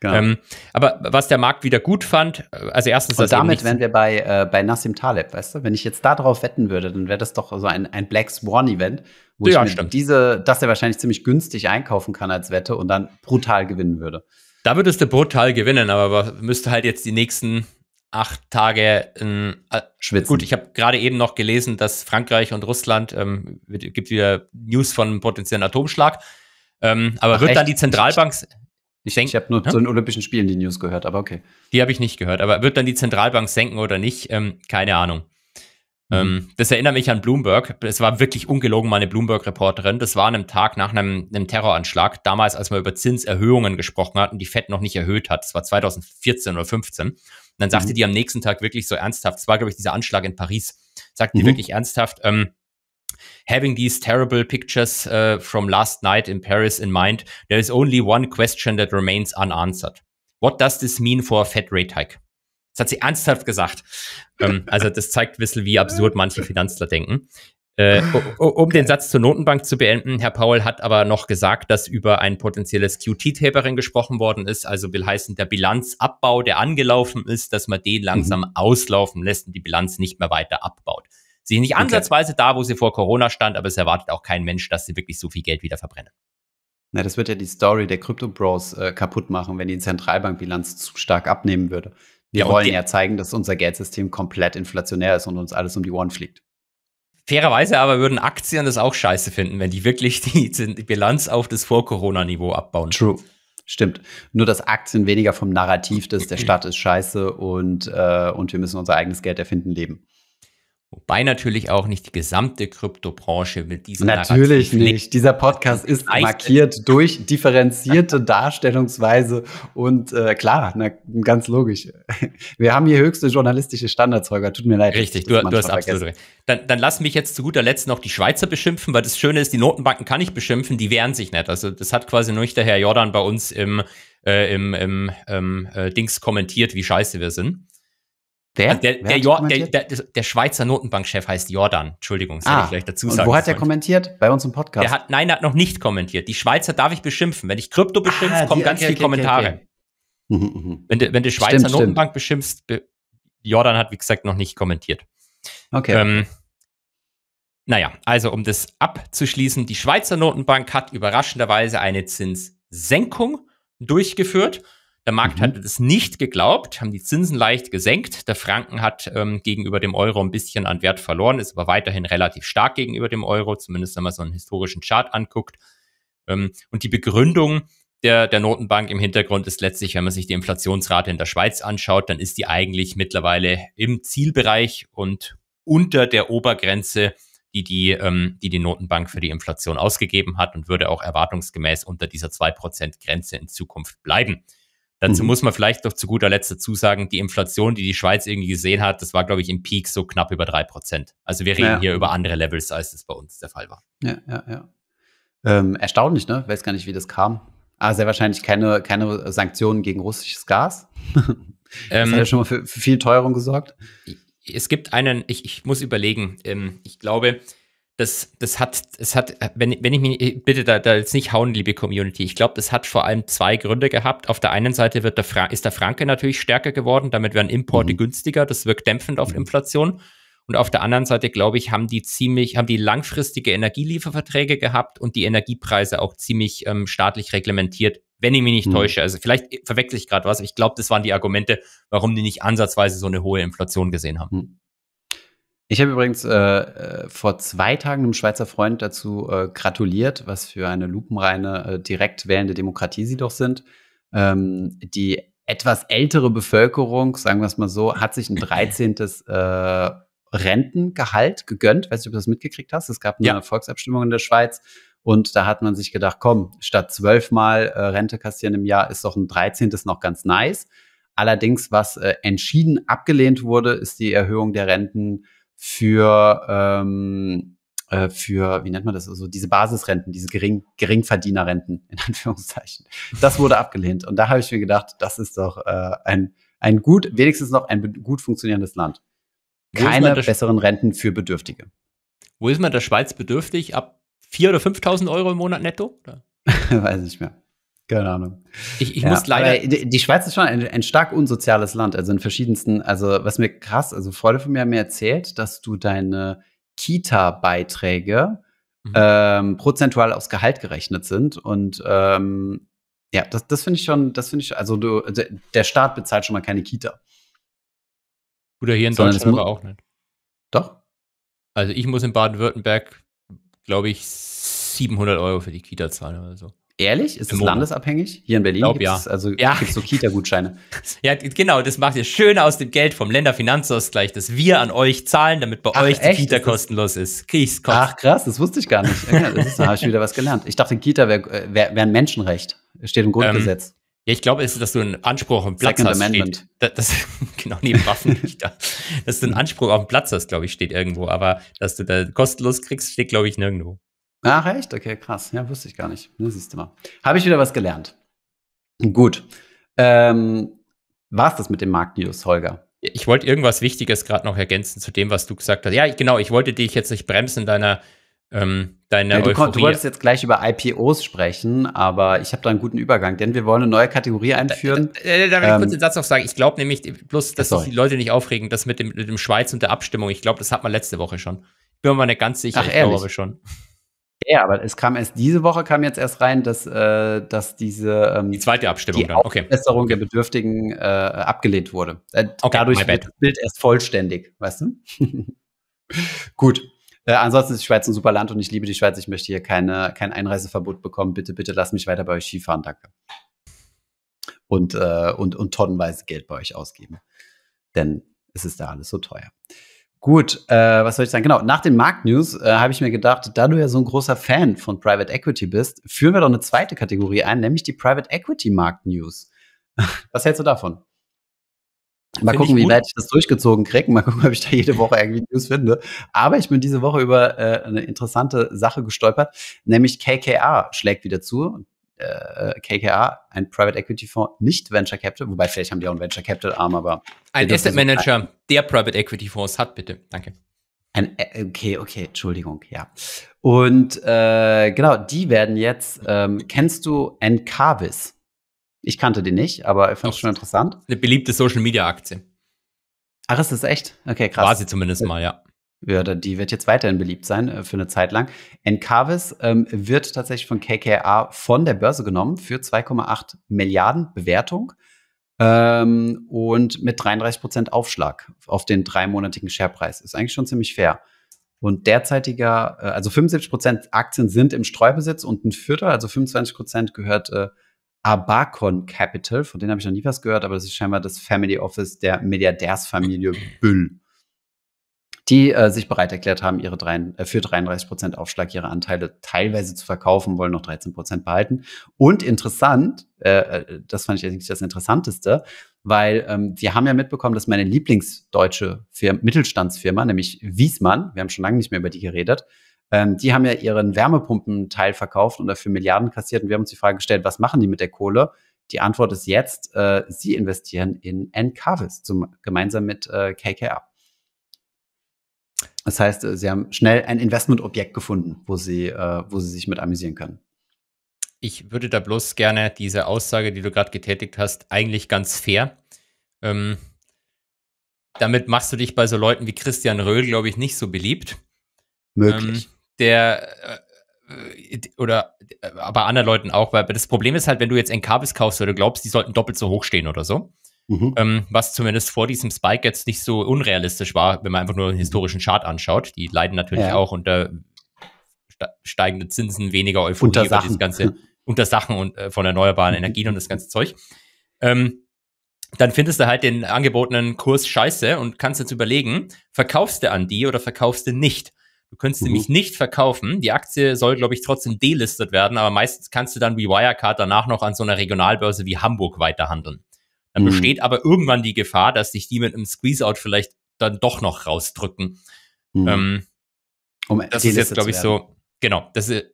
A: Genau. Ähm, aber was der Markt wieder gut
B: fand, also erstens. Und damit wären wir bei, äh, bei Nassim Taleb, weißt du? Wenn ich jetzt da drauf wetten würde, dann wäre das doch so ein, ein Black Swan Event, wo ja, ich diese, dass er wahrscheinlich ziemlich günstig einkaufen kann als Wette und dann brutal gewinnen würde. Da würdest du brutal gewinnen, aber müsste halt jetzt
A: die nächsten acht Tage in, ähm, äh, schwitzen. Gut, ich habe gerade eben noch gelesen, dass Frankreich und Russland ähm, gibt wieder News von potenziellen Atomschlag. Ähm,
B: aber Ach, wird echt? dann die Zentralbank ich, ich habe nur ja? Hm? zu den Olympischen Spielen die News gehört, aber okay.
A: Die habe ich nicht gehört, aber wird dann die Zentralbank senken oder nicht? Ähm, keine Ahnung. Hm. Ähm, das erinnert mich an Bloomberg. Es war wirklich ungelogen, meine Bloomberg-Reporterin. Das war an einem Tag nach einem, einem, Terroranschlag, damals, als wir über Zinserhöhungen gesprochen hatten, die FED noch nicht erhöht hat. Das war 2014 oder 15. Und dann sagte mhm. die am nächsten Tag wirklich so ernsthaft, es war, glaube ich, dieser Anschlag in Paris, sagte mhm. die wirklich ernsthaft, ähm, having these terrible pictures uh, from last night in Paris in mind, there is only one question that remains unanswered. What does this mean for a Fed rate hike? Das hat sie ernsthaft gesagt. ähm, also das zeigt ein bisschen, wie absurd manche Finanzler denken. Äh, oh, oh, um den oh. Satz zur Notenbank zu beenden, Herr Paul hat aber noch gesagt, dass über ein potenzielles QT-Tapering gesprochen worden ist, also will heißen, der Bilanzabbau, der angelaufen ist, dass man den langsam mhm. auslaufen lässt und die Bilanz nicht mehr weiter abbaut. Sie ist nicht okay. ansatzweise da, wo sie vor Corona stand, aber es erwartet auch kein Mensch, dass sie wirklich so viel Geld wieder verbrennen.
B: Na, das wird ja die Story der Crypto Bros äh, kaputt machen, wenn die Zentralbankbilanz zu stark abnehmen würde. Wir ja, wollen ja zeigen, dass unser Geldsystem komplett inflationär ist und uns alles um die Ohren fliegt.
A: Fairerweise aber würden Aktien das auch scheiße finden, wenn die wirklich die, die Bilanz auf das
B: Vor-Corona-Niveau abbauen. True. Stimmt. Nur, dass Aktien weniger vom Narrativ des, der Staat ist scheiße und, äh, und wir müssen unser eigenes Geld erfinden, leben. Wobei natürlich auch nicht die gesamte Kryptobranche mit diesem Natürlich Narrativ nicht. Dieser Podcast ist markiert durch differenzierte Darstellungsweise und äh, klar, na, ganz logisch. Wir haben hier höchste journalistische Standards, Holger. Tut mir leid. Richtig, du, du hast absolut recht. Dann, dann lass
A: mich jetzt zu guter Letzt noch die Schweizer beschimpfen, weil das Schöne ist, die Notenbanken kann ich beschimpfen, die wehren sich nicht. Also das hat quasi nur nicht der Herr Jordan bei uns im, äh, im, im ähm, äh, Dings kommentiert, wie scheiße wir sind. Also der? Der, der, der, der, Schweizer Notenbankchef heißt Jordan. Entschuldigung, soll ah, ich gleich dazu sagen. wo hat er
B: kommentiert? Bei uns im Podcast. Der
A: hat, nein, er hat noch nicht kommentiert. Die Schweizer darf ich beschimpfen. Wenn ich Krypto ah, beschimpfe, ah, kommen die, ganz okay, viele okay, Kommentare. Okay,
B: mhm, mhm, mhm. wenn, du, wenn Schweizer stimmt, Notenbank
A: stimmt. beschimpfst, be Jordan hat, wie gesagt, noch nicht kommentiert. Okay. Ähm, naja, also um das abzuschließen, die Schweizer Notenbank hat überraschenderweise eine Zinssenkung durchgeführt der Markt mhm. hat es nicht geglaubt, haben die Zinsen leicht gesenkt. Der Franken hat ähm, gegenüber dem Euro ein bisschen an Wert verloren, ist aber weiterhin relativ stark gegenüber dem Euro, zumindest wenn man so einen historischen Chart anguckt. Ähm, und die Begründung der, der Notenbank im Hintergrund ist letztlich, wenn man sich die Inflationsrate in der Schweiz anschaut, dann ist die eigentlich mittlerweile im Zielbereich und unter der Obergrenze, die die, ähm, die, die Notenbank für die Inflation ausgegeben hat und würde auch erwartungsgemäß unter dieser 2%-Grenze in Zukunft bleiben. Dazu mhm. muss man vielleicht doch zu guter Letzt dazu sagen, die Inflation, die die Schweiz irgendwie gesehen hat, das war, glaube ich, im Peak so knapp über drei Prozent. Also wir reden ja. hier über
B: andere Levels, als das bei uns der Fall war. Ja, ja, ja. Ähm, erstaunlich, ne? Weiß gar nicht, wie das kam. Ah, sehr wahrscheinlich keine, keine Sanktionen gegen russisches Gas. das ähm, hat ja schon mal für, für viel Teuerung gesorgt. Es gibt einen, ich, ich muss überlegen, ähm, ich
A: glaube, das, das hat, es hat, wenn, wenn ich mich, äh, bitte da, da jetzt nicht hauen, liebe Community. Ich glaube, das hat vor allem zwei Gründe gehabt. Auf der einen Seite wird der ist der Franke natürlich stärker geworden, damit werden Importe mhm. günstiger, das wirkt dämpfend auf mhm. Inflation. Und auf der anderen Seite, glaube ich, haben die ziemlich, haben die langfristige Energielieferverträge gehabt und die Energiepreise auch ziemlich ähm, staatlich reglementiert, wenn ich mich nicht mhm. täusche. Also vielleicht äh, verwechsel ich gerade was, ich glaube, das waren die Argumente, warum
B: die nicht ansatzweise so eine hohe Inflation gesehen haben. Mhm. Ich habe übrigens äh, äh, vor zwei Tagen einem Schweizer Freund dazu äh, gratuliert, was für eine lupenreine, äh, direkt wählende Demokratie sie doch sind. Ähm, die etwas ältere Bevölkerung, sagen wir es mal so, hat sich ein 13. Äh, Rentengehalt gegönnt. Weiß nicht, ob du das mitgekriegt hast. Es gab eine ja. Volksabstimmung in der Schweiz und da hat man sich gedacht, komm, statt zwölfmal äh, Rente kassieren im Jahr ist doch ein 13. noch ganz nice. Allerdings, was äh, entschieden abgelehnt wurde, ist die Erhöhung der Renten für, ähm, äh, für, wie nennt man das, also diese Basisrenten, diese Gering, Geringverdienerrenten, in Anführungszeichen. Das wurde abgelehnt. Und da habe ich mir gedacht, das ist doch äh, ein, ein gut, wenigstens noch ein gut funktionierendes Land. Keine besseren Renten für Bedürftige. Wo ist man in der Schweiz bedürftig? Ab 4.000 oder 5.000 Euro im Monat netto? Weiß nicht mehr. Keine Ahnung. Ich, ich ja, muss leider. Die, Schweiz ist schon ein, ein, stark unsoziales Land. Also in verschiedensten, also was mir krass, also Freude von mir haben mir erzählt, dass du deine Kita-Beiträge mhm. ähm, prozentual aufs Gehalt gerechnet sind. Und ähm, ja, das, das finde ich schon, das finde ich, also du, der Staat bezahlt schon mal keine Kita. Oder hier in Sondern Deutschland aber auch nicht. Doch. Also ich muss
A: in Baden-Württemberg, glaube ich, 700 Euro für die Kita zahlen oder so. Ehrlich?
B: Ist es landesabhängig? Hier in Berlin glaub, ja. also ja. gibt's so Kita-Gutscheine.
A: ja, genau, das macht ihr schön aus dem Geld vom Länderfinanzausgleich, das wir an euch zahlen, damit bei Ach, euch die echt? Kita das kostenlos
B: ist. Krieg's kost. Ach krass, das wusste ich gar nicht. Ja, das ist, da habe ich wieder was gelernt. Ich dachte, Kita wäre äh, wär, wär ein Menschenrecht. Steht im ähm, Grundgesetz. Ähm, ja, ich glaube, dass du einen Anspruch auf den Platz Second hast. Amendment. Steht. Das, das
A: genau neben Waffen. dass du einen hm. Anspruch auf den Platz hast, glaube ich, steht irgendwo. Aber dass du da
B: kostenlos kriegst, steht, glaube ich, nirgendwo. Ach, echt? Okay, krass. Ja, wusste ich gar nicht. Das siehst du mal. Habe ich wieder was gelernt. Gut. Ähm, War es das mit dem Marktnews, Holger?
A: Ich wollte irgendwas Wichtiges gerade noch ergänzen zu dem, was du gesagt hast. Ja, genau. Ich wollte dich jetzt nicht bremsen deiner. Ähm, deine nee, du, Euphorie. du wolltest
B: jetzt gleich über IPOs sprechen, aber ich habe da einen guten Übergang, denn wir wollen eine neue Kategorie einführen. Da, da, da will ich kurz den Satz noch sagen. Ich glaube nämlich,
A: bloß, dass sich die Leute nicht aufregen, das mit dem, mit dem Schweiz und der Abstimmung. Ich glaube, das hat man letzte Woche schon. Ich bin mir mal nicht ganz sicher. Ach, ich ehrlich? glaube schon.
B: Ja, aber es kam erst diese Woche kam jetzt erst rein, dass, äh, dass diese ähm, die zweite Abstimmung die dann. Okay. Besserung okay. der Bedürftigen äh, abgelehnt wurde. Äh, okay, dadurch wird das Bild erst vollständig, weißt du? Gut. Äh, ansonsten ist die Schweiz ein super Land und ich liebe die Schweiz. Ich möchte hier keine, kein Einreiseverbot bekommen. Bitte, bitte lasst mich weiter bei euch Skifahren, danke. Und, äh, und, und tonnenweise Geld bei euch ausgeben. Denn es ist da alles so teuer. Gut, äh, was soll ich sagen? Genau, nach den Marktnews äh, habe ich mir gedacht, da du ja so ein großer Fan von Private Equity bist, führen wir doch eine zweite Kategorie ein, nämlich die Private Equity Marktnews. Was hältst du davon? Mal Find gucken, wie weit ich das durchgezogen kriege. Mal gucken, ob ich da jede Woche irgendwie News finde. Aber ich bin diese Woche über äh, eine interessante Sache gestolpert, nämlich KKR schlägt wieder zu. Äh, KKA, ein Private Equity Fonds, nicht Venture Capital, wobei vielleicht haben die auch einen Venture Capital Arm, aber. Ein Asset Manager, ein, der Private Equity Fonds hat, bitte. Danke. Ein, äh, okay, okay, Entschuldigung, ja. Und äh, genau, die werden jetzt, ähm, kennst du Encarvis? Ich kannte den nicht, aber ich fand es schon interessant. Eine beliebte Social Media Aktie. Ach, ist das echt? Okay, krass. Quasi zumindest äh, mal, ja würde. Die wird jetzt weiterhin beliebt sein äh, für eine Zeit lang. Encarvis ähm, wird tatsächlich von KKA von der Börse genommen für 2,8 Milliarden Bewertung ähm, und mit 33 Prozent Aufschlag auf den dreimonatigen Sharepreis. Ist eigentlich schon ziemlich fair. Und derzeitiger, äh, also 75 Prozent Aktien sind im Streubesitz und ein Viertel, also 25 Prozent gehört äh, Abacon Capital, von denen habe ich noch nie was gehört, aber das ist scheinbar das Family Office der Milliardärsfamilie Büll die äh, sich bereit erklärt haben, ihre drei, äh, für 33 Prozent Aufschlag ihre Anteile teilweise zu verkaufen, wollen noch 13 Prozent behalten. Und interessant, äh, äh, das fand ich eigentlich das Interessanteste, weil ähm, wir haben ja mitbekommen, dass meine Lieblingsdeutsche Firma, Mittelstandsfirma, nämlich Wiesmann, wir haben schon lange nicht mehr über die geredet, ähm, die haben ja ihren Wärmepumpenteil verkauft und dafür Milliarden kassiert. Und wir haben uns die Frage gestellt, was machen die mit der Kohle? Die Antwort ist jetzt, äh, sie investieren in Encarvis zum, gemeinsam mit äh, KKR. Das heißt, äh, Sie haben schnell ein Investmentobjekt gefunden, wo Sie, äh, wo Sie sich mit amüsieren können.
A: Ich würde da bloß gerne diese Aussage, die du gerade getätigt hast, eigentlich ganz fair. Ähm, damit machst du dich bei so Leuten wie Christian Röhl, glaube ich, nicht so beliebt. Möglich. Ähm, der äh, äh oder äh, aber anderen Leuten auch, weil das Problem ist halt, wenn du jetzt nk kaufst oder glaubst, die sollten doppelt so hoch stehen oder so, mhm. ähm, was zumindest vor diesem Spike jetzt nicht so unrealistisch war, wenn man einfach nur den historischen Chart anschaut. Die leiden natürlich ja. auch unter steigenden Zinsen, weniger Euphorie unter Sachen. das ganze unter Sachen und äh, von erneuerbaren mhm. Energien und das ganze Zeug. Ähm, dann findest du halt den angebotenen Kurs scheiße und kannst jetzt überlegen, verkaufst du an die oder verkaufst du nicht. Du könntest mhm. nämlich nicht verkaufen. Die Aktie soll, glaube ich, trotzdem delistet werden, aber meistens kannst du dann wie Wirecard danach noch an so einer Regionalbörse wie Hamburg weiterhandeln. Dann mhm. besteht aber irgendwann die Gefahr, dass sich die mit einem Squeeze-Out vielleicht dann doch noch rausdrücken. Mhm. Ähm,
B: um das ist jetzt, glaube ich, so,
A: genau, das ist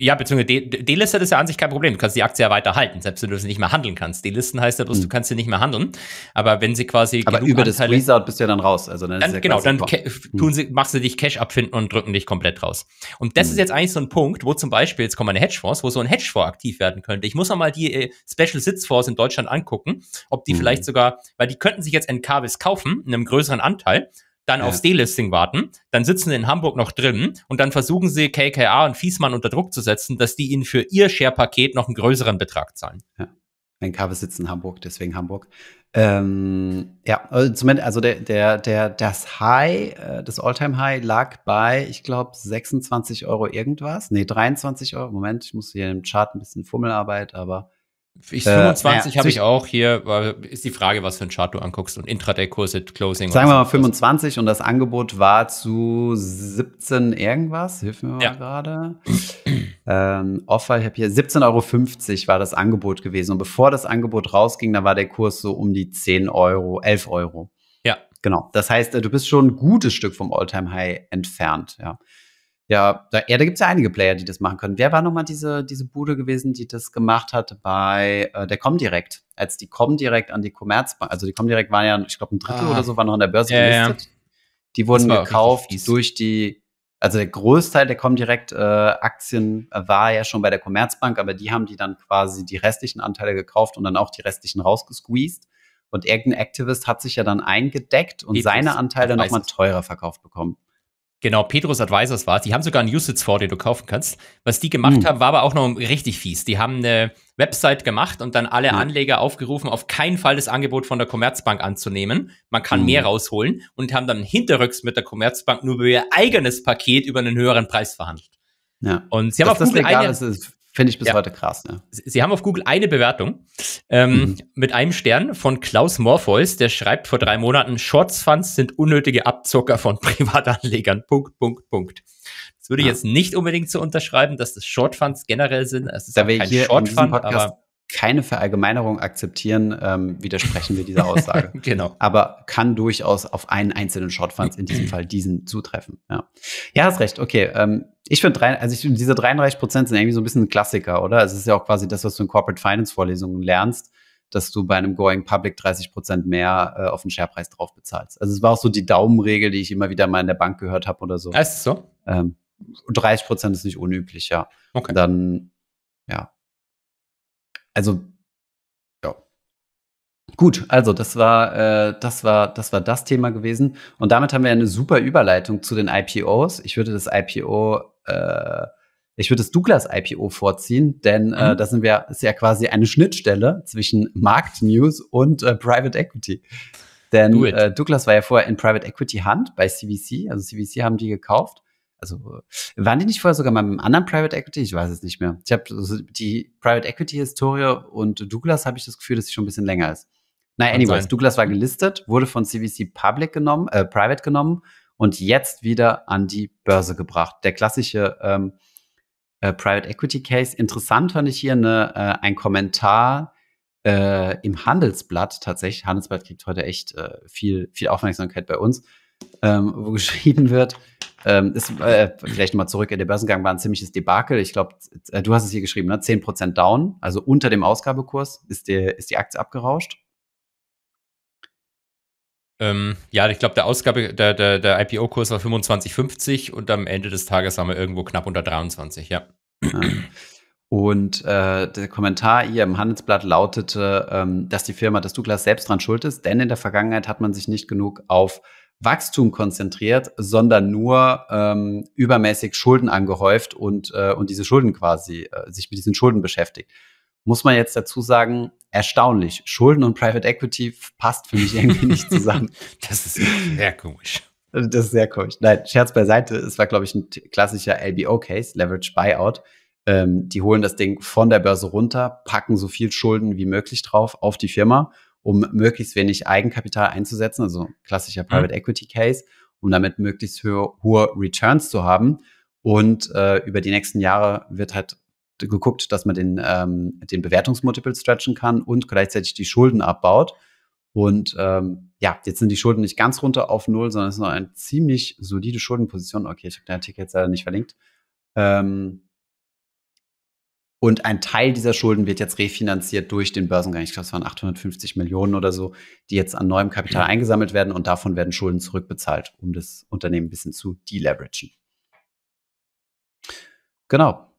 A: ja, beziehungsweise D-Lister ist ja an sich kein Problem. Du kannst die Aktie ja weiter halten, selbst wenn du sie nicht mehr handeln kannst. D-Listen heißt ja bloß, hm. du kannst sie nicht mehr handeln. Aber wenn sie quasi. Aber über Anteile, das Result bist du ja dann raus. Also dann, dann ja genau, dann hm. tun sie, machst du dich Cash abfinden und drücken dich komplett raus. Und das hm. ist jetzt eigentlich so ein Punkt, wo zum Beispiel, jetzt kommen meine Hedgefonds, wo so ein Hedgefonds aktiv werden könnte. Ich muss noch mal die äh, Special Sitzfonds in Deutschland angucken, ob die hm. vielleicht sogar, weil die könnten sich jetzt NKWs kaufen, in einem größeren Anteil dann ja. aufs Delisting warten, dann sitzen sie in Hamburg noch drin und dann versuchen sie KKA und Fiesmann unter Druck zu setzen, dass die ihnen für ihr Share-Paket noch einen größeren
B: Betrag zahlen. Ja. Mein Kave sitzt in Hamburg, deswegen Hamburg. Ähm, ja, also zumindest, also der, der, der, das High, äh, das Alltime high lag bei, ich glaube, 26 Euro irgendwas. Nee, 23 Euro. Moment, ich muss hier im Chart ein bisschen Fummelarbeit, aber ich, 25 äh, habe ich
A: auch hier. Ist die Frage, was für ein Chart du anguckst und
B: Intraday-Kurse, Closing. Sagen wir mal 25 und das Angebot war zu 17 irgendwas. Hilf mir mal gerade. ähm, Offer, ich habe hier 17,50 Euro war das Angebot gewesen. Und bevor das Angebot rausging, da war der Kurs so um die 10 Euro, 11 Euro. Ja. Genau. Das heißt, äh, du bist schon ein gutes Stück vom Alltime high entfernt. Ja. Ja, da, ja, da gibt es ja einige Player, die das machen können. Wer war nochmal diese, diese Bude gewesen, die das gemacht hat bei äh, der Comdirect? Als die Comdirect an die Commerzbank, also die Comdirect waren ja, ich glaube, ein Drittel ah. oder so, war noch an der Börse ja, gelistet. Ja. Die wurden gekauft durch die, also der Großteil der Comdirect-Aktien äh, äh, war ja schon bei der Commerzbank, aber die haben die dann quasi die restlichen Anteile gekauft und dann auch die restlichen rausgesqueezed. Und irgendein Activist hat sich ja dann eingedeckt und Geht seine Anteile nochmal teurer verkauft bekommen. Genau, Petrus Advisors
A: war es. Die haben sogar einen Usage vor, den du kaufen kannst. Was die gemacht mhm. haben, war aber auch noch richtig fies. Die haben eine Website gemacht und dann alle mhm. Anleger aufgerufen, auf keinen Fall das Angebot von der Commerzbank anzunehmen. Man kann mhm. mehr rausholen und haben dann hinterrücks mit der Commerzbank nur über ihr eigenes Paket über einen höheren Preis verhandelt.
B: Ja. Und sie haben Dass auf das Google legal eine, ist Finde ich bis ja. heute krass. Ne? Sie
A: haben auf Google eine Bewertung ähm, mhm. mit einem Stern von Klaus Morpheus, der schreibt vor drei Monaten, Shorts Funds sind unnötige Abzocker von Privatanlegern. Punkt, Punkt, Punkt. Das würde ja. ich jetzt nicht unbedingt so unterschreiben, dass das Short Funds generell sind. Es ist da wir hier Shortfund, in diesem Podcast
B: keine Verallgemeinerung akzeptieren, ähm, widersprechen wir dieser Aussage. genau. Aber kann durchaus auf einen einzelnen Shortfunds, in diesem Fall diesen, zutreffen. Ja, ja hast recht. Okay. Ähm, ich finde, also ich, diese 33 Prozent sind irgendwie so ein bisschen ein Klassiker, oder? Es ist ja auch quasi das, was du in Corporate Finance Vorlesungen lernst, dass du bei einem Going Public 30 Prozent mehr äh, auf den Sharepreis drauf bezahlst. Also es war auch so die Daumenregel, die ich immer wieder mal in der Bank gehört habe oder so. Ah, ist so? Ähm, 30 Prozent ist nicht unüblich, ja. Okay. dann, ja, also ja. Gut, also das war, äh, das war, das war das Thema gewesen. Und damit haben wir eine super Überleitung zu den IPOs. Ich würde das IPO, äh, ich würde das Douglas IPO vorziehen, denn äh, mhm. sind wir, ist ja quasi eine Schnittstelle zwischen Marktnews und äh, Private Equity. Denn äh, Douglas war ja vorher in Private Equity Hand bei CVC, also CVC haben die gekauft also waren die nicht vorher sogar mal mit einem anderen Private Equity? Ich weiß es nicht mehr. Ich habe also die Private Equity-Historie und Douglas habe ich das Gefühl, dass sie schon ein bisschen länger ist. Naja, anyways, Douglas war mhm. gelistet, wurde von CVC Public genommen, äh, Private genommen und jetzt wieder an die Börse gebracht. Der klassische ähm, äh, Private Equity Case. Interessant fand ich hier eine, äh, ein Kommentar äh, im Handelsblatt tatsächlich. Handelsblatt kriegt heute echt äh, viel, viel Aufmerksamkeit bei uns, ähm, wo geschrieben wird, ähm, ist, äh, vielleicht nochmal zurück, der Börsengang war ein ziemliches Debakel. Ich glaube, äh, du hast es hier geschrieben, ne? 10% down, also unter dem Ausgabekurs ist, der, ist die Aktie abgerauscht.
A: Ähm, ja, ich glaube, der Ausgabe, der, der, der IPO-Kurs war 25,50 und am Ende des
B: Tages haben wir irgendwo knapp unter 23, ja. ja. Ah. Und äh, der Kommentar hier im Handelsblatt lautete, ähm, dass die Firma dass Douglas selbst dran schuld ist, denn in der Vergangenheit hat man sich nicht genug auf Wachstum konzentriert, sondern nur ähm, übermäßig Schulden angehäuft und, äh, und diese Schulden quasi, äh, sich mit diesen Schulden beschäftigt. Muss man jetzt dazu sagen, erstaunlich. Schulden und Private Equity passt für mich irgendwie nicht zusammen. das ist sehr komisch. Das ist sehr komisch. Nein, Scherz beiseite. Es war, glaube ich, ein klassischer LBO-Case, Leverage Buyout. Ähm, die holen das Ding von der Börse runter, packen so viel Schulden wie möglich drauf auf die Firma um möglichst wenig Eigenkapital einzusetzen, also klassischer mhm. Private mhm. Equity Case, um damit möglichst höhe, hohe Returns zu haben. Und äh, über die nächsten Jahre wird halt geguckt, dass man den, ähm, den Bewertungsmultiple stretchen kann und gleichzeitig die Schulden abbaut. Und ähm, ja, jetzt sind die Schulden nicht ganz runter auf Null, sondern es ist noch eine ziemlich solide Schuldenposition. Okay, ich habe den Artikel jetzt leider nicht verlinkt. Ähm, und ein Teil dieser Schulden wird jetzt refinanziert durch den Börsengang. Ich glaube, es waren 850 Millionen oder so, die jetzt an neuem Kapital eingesammelt werden und davon werden Schulden zurückbezahlt, um das Unternehmen ein bisschen zu deleveragen. Genau.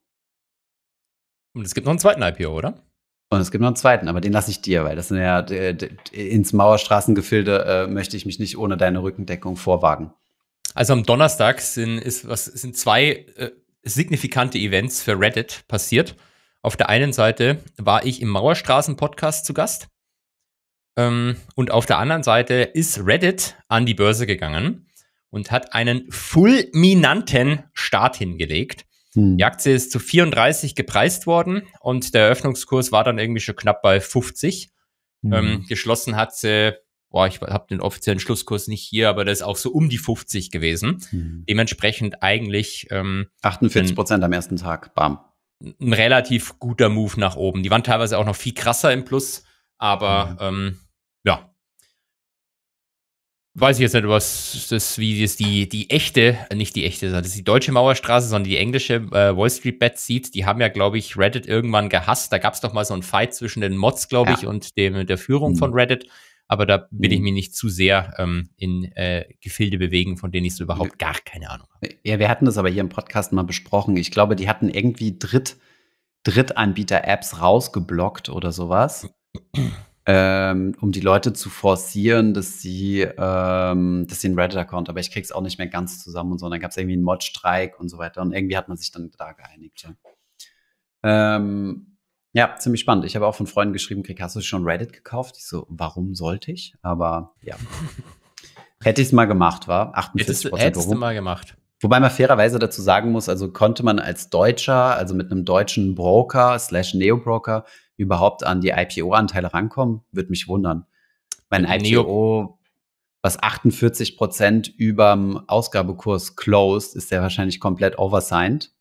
B: Und es gibt noch einen zweiten IPO, oder? Und es gibt noch einen zweiten, aber den lasse ich dir, weil das sind ja ins Mauerstraßengefilde äh, möchte ich mich nicht ohne deine Rückendeckung vorwagen.
A: Also am Donnerstag sind, ist, was, sind zwei äh, signifikante Events für Reddit passiert. Auf der einen Seite war ich im Mauerstraßen-Podcast zu Gast. Ähm, und auf der anderen Seite ist Reddit an die Börse gegangen und hat einen fulminanten Start hingelegt. Hm. Die Aktie ist zu 34 gepreist worden und der Eröffnungskurs war dann irgendwie schon knapp bei 50. Hm. Ähm, geschlossen hat sie, boah, ich habe den offiziellen Schlusskurs nicht hier, aber das ist auch so um die 50 gewesen. Hm. Dementsprechend eigentlich
B: ähm, 48 Prozent am ersten Tag, bam
A: ein relativ guter Move nach oben. Die waren teilweise auch noch viel krasser im Plus, aber mhm. ähm, ja. Weiß ich jetzt nicht, was das, wie es die, die echte, nicht die echte, das ist die deutsche Mauerstraße, sondern die englische äh, Wall Street Bet sieht. Die haben ja, glaube ich, Reddit irgendwann gehasst. Da gab es doch mal so einen Fight zwischen den Mods, glaube ich, und dem, der Führung mhm. von Reddit aber da will ich mhm. mich nicht zu
B: sehr ähm, in äh, Gefilde bewegen, von denen ich so überhaupt gar keine Ahnung habe. Ja, wir hatten das aber hier im Podcast mal besprochen. Ich glaube, die hatten irgendwie Dritt, Drittanbieter-Apps rausgeblockt oder sowas. ähm, um die Leute zu forcieren, dass sie, ähm, dass sie einen Reddit-Account, aber ich krieg's auch nicht mehr ganz zusammen und so. Und dann gab es irgendwie einen Mod-Streik und so weiter. Und irgendwie hat man sich dann da geeinigt. Ja. Ähm, ja, ziemlich spannend. Ich habe auch von Freunden geschrieben, krieg, hast du schon Reddit gekauft? Ich so, warum sollte ich? Aber ja. Hätte ich es mal gemacht, war 48 Prozent. Hättest du mal gemacht. Wobei man fairerweise dazu sagen muss, also konnte man als Deutscher, also mit einem deutschen Broker slash Neobroker überhaupt an die IPO-Anteile rankommen, würde mich wundern. Mein IPO, Neo was 48 Prozent überm Ausgabekurs closed, ist der wahrscheinlich komplett oversigned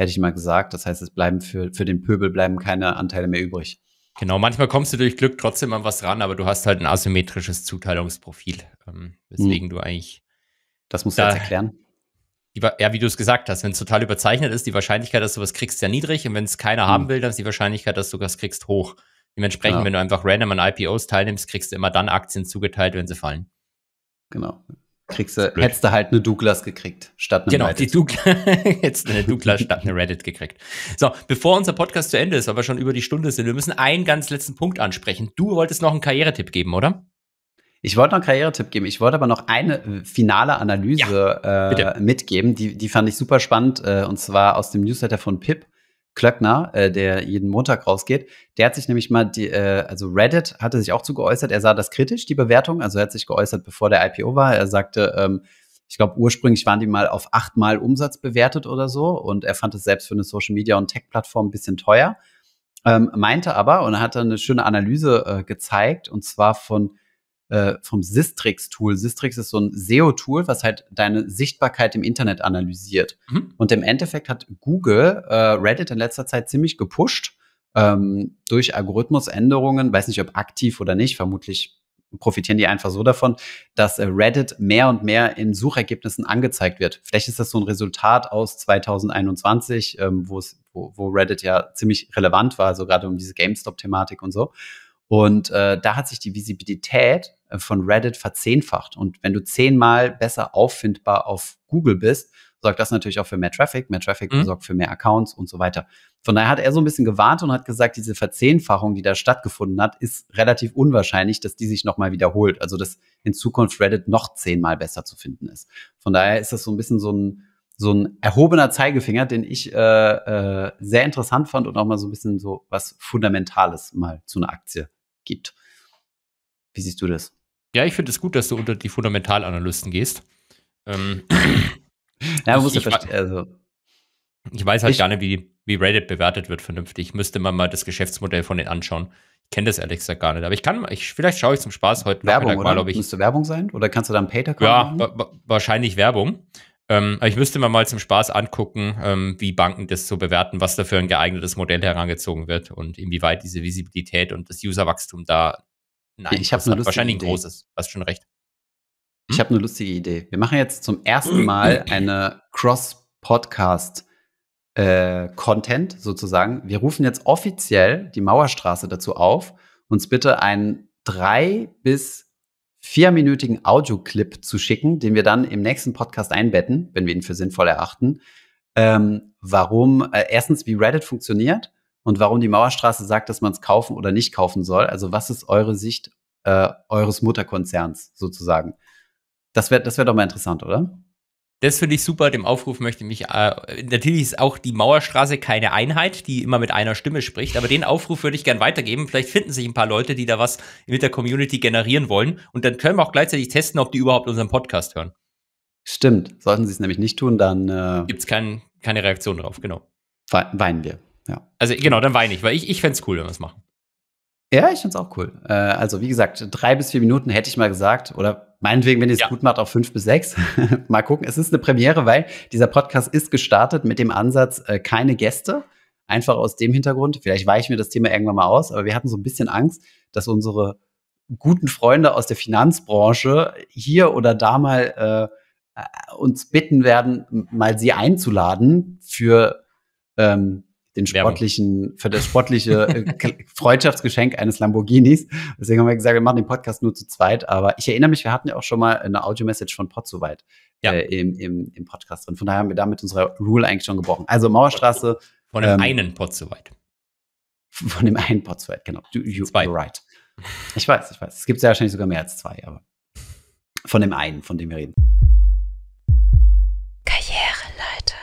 B: hätte ich mal gesagt. Das heißt, es bleiben für, für den Pöbel bleiben keine Anteile mehr übrig. Genau, manchmal kommst du durch Glück trotzdem an was ran, aber du hast halt ein asymmetrisches Zuteilungsprofil,
A: ähm, weswegen hm. du eigentlich. Das musst du jetzt erklären. Die, ja, wie du es gesagt hast, wenn es total überzeichnet ist, die Wahrscheinlichkeit, dass du was kriegst, sehr niedrig. Und wenn es keiner hm. haben will, dann ist die Wahrscheinlichkeit, dass du was kriegst, hoch. Dementsprechend, genau. wenn du einfach random an IPOs teilnimmst, kriegst du immer dann Aktien zugeteilt, wenn sie fallen. Genau kriegst du, hättest du halt eine Douglas gekriegt, statt eine genau, Reddit. die Douglas, hättest du eine Douglas statt eine Reddit gekriegt. So, bevor unser Podcast zu Ende ist, weil wir schon über die Stunde sind, wir
B: müssen einen ganz letzten Punkt ansprechen. Du wolltest noch einen Karrieretipp geben, oder? Ich wollte noch einen Karrieretipp geben. Ich wollte aber noch eine äh, finale Analyse ja, äh, mitgeben. Die, die fand ich super spannend, äh, und zwar aus dem Newsletter von Pip. Klöckner, äh, der jeden Montag rausgeht, der hat sich nämlich mal, die, äh, also Reddit hatte sich auch zu geäußert, er sah das kritisch, die Bewertung, also er hat sich geäußert, bevor der IPO war, er sagte, ähm, ich glaube, ursprünglich waren die mal auf achtmal Umsatz bewertet oder so und er fand es selbst für eine Social Media und Tech-Plattform ein bisschen teuer. Ähm, meinte aber, und er hat dann eine schöne Analyse äh, gezeigt, und zwar von äh, vom Sistrix-Tool. Sistrix ist so ein SEO-Tool, was halt deine Sichtbarkeit im Internet analysiert. Mhm. Und im Endeffekt hat Google äh, Reddit in letzter Zeit ziemlich gepusht ähm, durch Algorithmusänderungen. Weiß nicht, ob aktiv oder nicht, vermutlich profitieren die einfach so davon, dass äh, Reddit mehr und mehr in Suchergebnissen angezeigt wird. Vielleicht ist das so ein Resultat aus 2021, ähm, wo, wo Reddit ja ziemlich relevant war, also gerade um diese GameStop-Thematik und so. Und äh, da hat sich die Visibilität äh, von Reddit verzehnfacht. Und wenn du zehnmal besser auffindbar auf Google bist, sorgt das natürlich auch für mehr Traffic. Mehr Traffic mhm. sorgt für mehr Accounts und so weiter. Von daher hat er so ein bisschen gewarnt und hat gesagt, diese Verzehnfachung, die da stattgefunden hat, ist relativ unwahrscheinlich, dass die sich nochmal wiederholt. Also, dass in Zukunft Reddit noch zehnmal besser zu finden ist. Von daher ist das so ein bisschen so ein, so ein erhobener Zeigefinger, den ich äh, äh, sehr interessant fand und auch mal so ein bisschen so was Fundamentales mal zu einer Aktie gibt. Wie siehst du das? Ja, ich finde es gut, dass du unter die Fundamentalanalysten gehst. Ähm, ja, ich, muss ich, verstehen. Also,
A: ich weiß halt ich, gar nicht, wie, wie Reddit bewertet wird vernünftig. Müsste man mal das Geschäftsmodell von denen anschauen. Ich kenne das ehrlich gesagt gar nicht. Aber ich kann, ich, vielleicht schaue ich zum Spaß heute Werbung, mal, ob ich. Müsste Werbung sein? Oder kannst du dann Pater Ja, wa wa wahrscheinlich Werbung. Ähm, ich müsste mir mal zum Spaß angucken, ähm, wie Banken das so bewerten, was dafür ein geeignetes Modell herangezogen wird und inwieweit
B: diese Visibilität und das Userwachstum da Nein, ich habe eine halt lustige wahrscheinlich ein großes. Hast schon recht. Hm? Ich habe eine lustige Idee. Wir machen jetzt zum ersten Mal eine Cross-Podcast- äh, Content sozusagen. Wir rufen jetzt offiziell die Mauerstraße dazu auf, uns bitte einen drei bis vierminütigen Audioclip zu schicken, den wir dann im nächsten Podcast einbetten, wenn wir ihn für sinnvoll erachten. Ähm, warum äh, erstens, wie Reddit funktioniert und warum die Mauerstraße sagt, dass man es kaufen oder nicht kaufen soll. Also was ist eure Sicht äh, eures Mutterkonzerns sozusagen? Das wäre das wär doch mal interessant, oder? Das finde ich super. Dem Aufruf möchte ich mich.
A: Äh, natürlich ist auch die Mauerstraße keine Einheit, die immer mit einer Stimme spricht. Aber den Aufruf würde ich gerne weitergeben. Vielleicht finden sich ein paar Leute, die da was mit der Community generieren wollen. Und dann können wir auch gleichzeitig testen, ob die überhaupt unseren Podcast hören.
B: Stimmt. Sollten sie es nämlich nicht tun, dann. Äh Gibt es kein, keine Reaktion drauf, genau. Weinen wir. Ja. Also genau, dann weine ich, weil ich, ich fände es cool, wenn wir es machen. Ja, ich finde es auch cool. Äh, also wie gesagt, drei bis vier Minuten hätte ich mal gesagt. Oder meinetwegen, wenn ihr es ja. gut macht, auch fünf bis sechs. mal gucken. Es ist eine Premiere, weil dieser Podcast ist gestartet mit dem Ansatz, äh, keine Gäste. Einfach aus dem Hintergrund. Vielleicht weichen wir das Thema irgendwann mal aus, aber wir hatten so ein bisschen Angst, dass unsere guten Freunde aus der Finanzbranche hier oder da mal äh, äh uns bitten werden, mal sie einzuladen für ähm, den sportlichen, für das sportliche äh, Freundschaftsgeschenk eines Lamborghinis. Deswegen haben wir gesagt, wir machen den Podcast nur zu zweit. Aber ich erinnere mich, wir hatten ja auch schon mal eine Audio-Message von Pod soweit ja. äh, im, im, im Podcast drin. Von daher haben wir damit unsere Rule eigentlich schon gebrochen. Also Mauerstraße. Von dem ähm, einen Pod soweit. Von dem einen Pod soweit, genau. Du, you, Zwei. You're right. Ich weiß, ich weiß. Es gibt ja wahrscheinlich sogar mehr als zwei, aber von dem einen, von dem wir reden. Karriereleiter.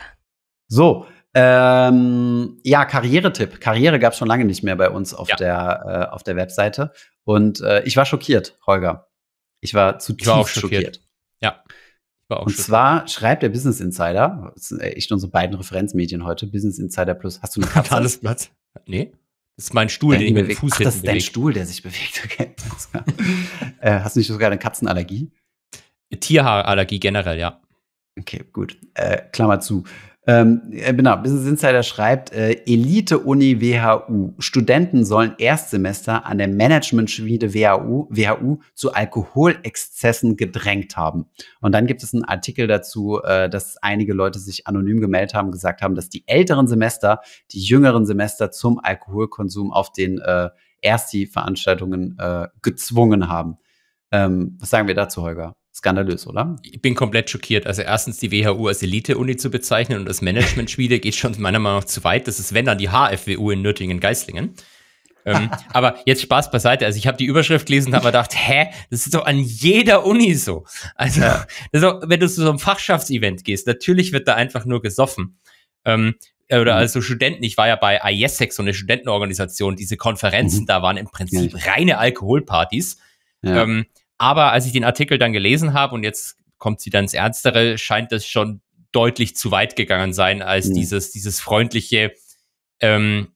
B: So, ähm, ja, Karrieretipp. Karriere gab es schon lange nicht mehr bei uns auf, ja. der, äh, auf der Webseite. Und äh, ich war schockiert, Holger. Ich war zutiefst ich war auch schockiert. schockiert. Ja. Und schockiert. zwar schreibt der Business Insider, das sind äh, echt unsere beiden Referenzmedien heute, Business Insider Plus. Hast du eine Katze? Alles Platz? Nee. Das ist mein Stuhl, den, den ich mit dem Fuß Ach, das ist bewegt. dein Stuhl, der sich bewegt. Okay. Äh, hast du nicht sogar eine Katzenallergie? Tierhaarallergie generell, ja. Okay, gut. Äh, Klammer zu. Ähm, äh, genau, Business Insider schreibt, äh, Elite-Uni WHU. Studenten sollen Erstsemester an der Management-Schmiede WHU, WHU zu Alkoholexzessen gedrängt haben. Und dann gibt es einen Artikel dazu, äh, dass einige Leute sich anonym gemeldet haben, gesagt haben, dass die älteren Semester, die jüngeren Semester zum Alkoholkonsum auf den äh, Ersti-Veranstaltungen äh, gezwungen haben. Ähm, was sagen wir dazu, Holger? Skandalös, oder? Ich bin komplett schockiert. Also erstens die WHU als Elite-Uni zu bezeichnen und als
A: Management-Schmiede geht schon meiner Meinung nach zu weit. Das ist, wenn dann die HFWU in Nürtingen-Geislingen. ähm, aber jetzt Spaß beiseite. Also ich habe die Überschrift gelesen und habe gedacht, hä, das ist doch an jeder Uni so. Also doch, also wenn du zu so einem Fachschaftsevent gehst, natürlich wird da einfach nur gesoffen. Ähm, oder mhm. also Studenten, ich war ja bei IESEC, so eine Studentenorganisation, diese Konferenzen mhm. da waren im Prinzip ja. reine Alkoholpartys. Ja. Ähm, aber als ich den Artikel dann gelesen habe und jetzt kommt sie dann ins Ernstere, scheint das schon deutlich zu weit gegangen sein als mhm. dieses, dieses freundliche, ähm,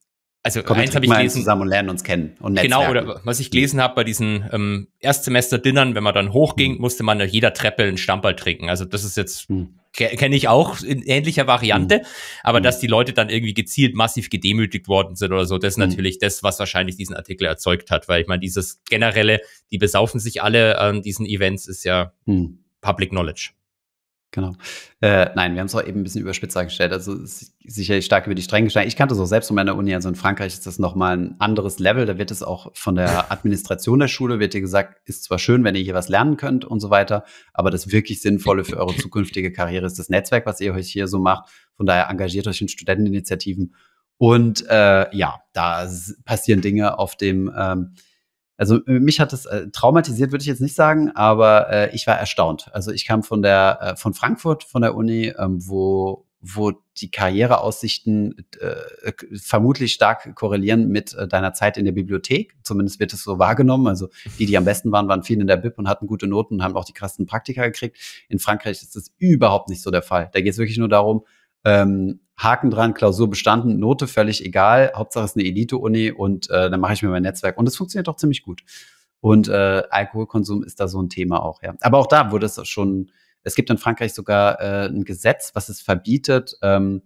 A: also Komm, eins habe ich gelesen. zusammen und lernen uns kennen und Genau, oder was ich gelesen habe bei diesen ähm, Erstsemester-Dinnern, wenn man dann hochging, hm. musste man nach jeder Treppe einen Stamperl trinken. Also das ist jetzt mhm kenne ich auch in ähnlicher Variante, mhm. aber mhm. dass die Leute dann irgendwie gezielt massiv gedemütigt worden sind oder so, das ist mhm. natürlich das, was wahrscheinlich diesen Artikel erzeugt hat, weil ich meine, dieses generelle, die besaufen sich alle an diesen Events ist ja mhm. Public Knowledge. Genau.
B: Äh, nein, wir haben es auch eben ein bisschen überspitzt dargestellt. Also sicherlich stark über die Stränge geschlagen. Ich kannte es auch selbst von meiner Uni. Also in Frankreich ist das nochmal ein anderes Level. Da wird es auch von der Administration der Schule, wird dir gesagt, ist zwar schön, wenn ihr hier was lernen könnt und so weiter, aber das wirklich Sinnvolle für eure zukünftige Karriere ist das Netzwerk, was ihr euch hier so macht. Von daher engagiert euch in Studenteninitiativen. Und äh, ja, da passieren Dinge auf dem ähm, also äh, mich hat es äh, traumatisiert, würde ich jetzt nicht sagen, aber äh, ich war erstaunt. Also ich kam von der äh, von Frankfurt von der Uni, ähm, wo wo die Karriereaussichten äh, äh vermutlich stark korrelieren mit äh, deiner Zeit in der Bibliothek. Zumindest wird es so wahrgenommen. Also die, die am besten waren, waren viele in der Bib und hatten gute Noten und haben auch die krassen Praktika gekriegt. In Frankreich ist das überhaupt nicht so der Fall. Da geht es wirklich nur darum, ähm, Haken dran, Klausur bestanden, Note völlig egal. Hauptsache es ist eine Elite-Uni und äh, dann mache ich mir mein Netzwerk. Und es funktioniert doch ziemlich gut. Und äh, Alkoholkonsum ist da so ein Thema auch, ja. Aber auch da wurde es schon, es gibt in Frankreich sogar äh, ein Gesetz, was es verbietet, ähm,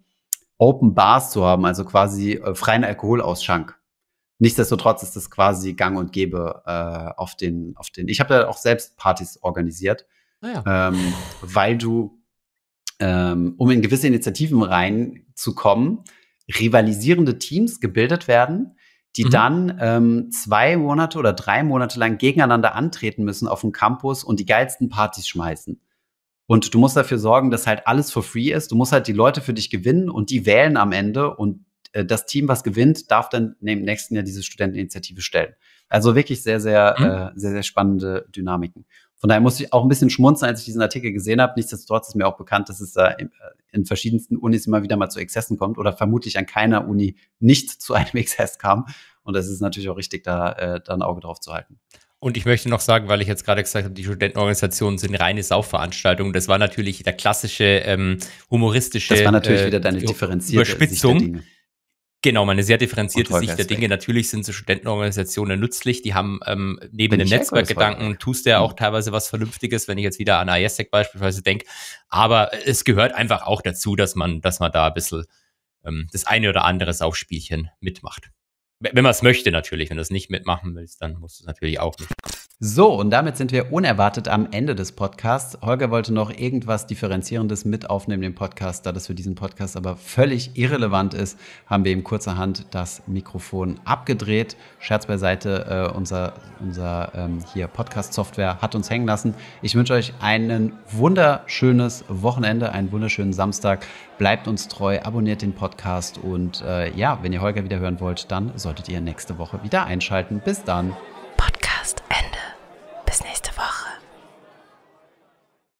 B: Open Bars zu haben, also quasi äh, freien Alkoholausschank. Nichtsdestotrotz ist das quasi gang und gäbe äh, auf den, auf den. Ich habe da auch selbst Partys organisiert, ah ja. ähm, weil du ähm, um in gewisse Initiativen reinzukommen, rivalisierende Teams gebildet werden, die mhm. dann ähm, zwei Monate oder drei Monate lang gegeneinander antreten müssen auf dem Campus und die geilsten Partys schmeißen. Und du musst dafür sorgen, dass halt alles for free ist. Du musst halt die Leute für dich gewinnen und die wählen am Ende. Und äh, das Team, was gewinnt, darf dann im nächsten Jahr diese Studenteninitiative stellen. Also wirklich sehr, sehr, mhm. äh, sehr, sehr spannende Dynamiken. Von daher musste ich auch ein bisschen schmunzeln, als ich diesen Artikel gesehen habe. Nichtsdestotrotz ist mir auch bekannt, dass es äh, in, verschiedensten Unis immer wieder mal zu Exzessen kommt oder vermutlich an keiner Uni nicht zu einem Exzess kam. Und das ist natürlich auch richtig, da, äh, da ein Auge drauf zu halten.
A: Und ich möchte noch sagen, weil ich jetzt gerade gesagt habe, die Studentenorganisationen sind reine Saufveranstaltungen. Das war natürlich der klassische ähm, humoristische. Das war natürlich äh, wieder deine differenzierte Überspitzung. Genau, meine sehr differenzierte Sicht der Dinge. Natürlich sind so Studentenorganisationen nützlich. Die haben ähm, neben Wenn dem Netzwerkgedanken, tust du ja auch mhm. teilweise was Vernünftiges, wenn ich jetzt wieder an ISEC beispielsweise denke. Aber es gehört einfach auch dazu, dass man, dass man da ein bisschen ähm, das eine oder andere Saufspielchen mitmacht. Wenn man es möchte natürlich. Wenn du es nicht mitmachen willst, dann musst du es natürlich auch nicht.
B: So, und damit sind wir unerwartet am Ende des Podcasts. Holger wollte noch irgendwas Differenzierendes mit aufnehmen im Podcast. Da das für diesen Podcast aber völlig irrelevant ist, haben wir ihm kurzerhand das Mikrofon abgedreht. Scherz beiseite, äh, unser, unser ähm, hier Podcast-Software hat uns hängen lassen. Ich wünsche euch ein wunderschönes Wochenende, einen wunderschönen Samstag. Bleibt uns treu, abonniert den Podcast und äh, ja, wenn ihr Holger wieder hören wollt, dann solltet ihr nächste Woche wieder einschalten. Bis dann.
A: Podcast Ende bis nächste Woche.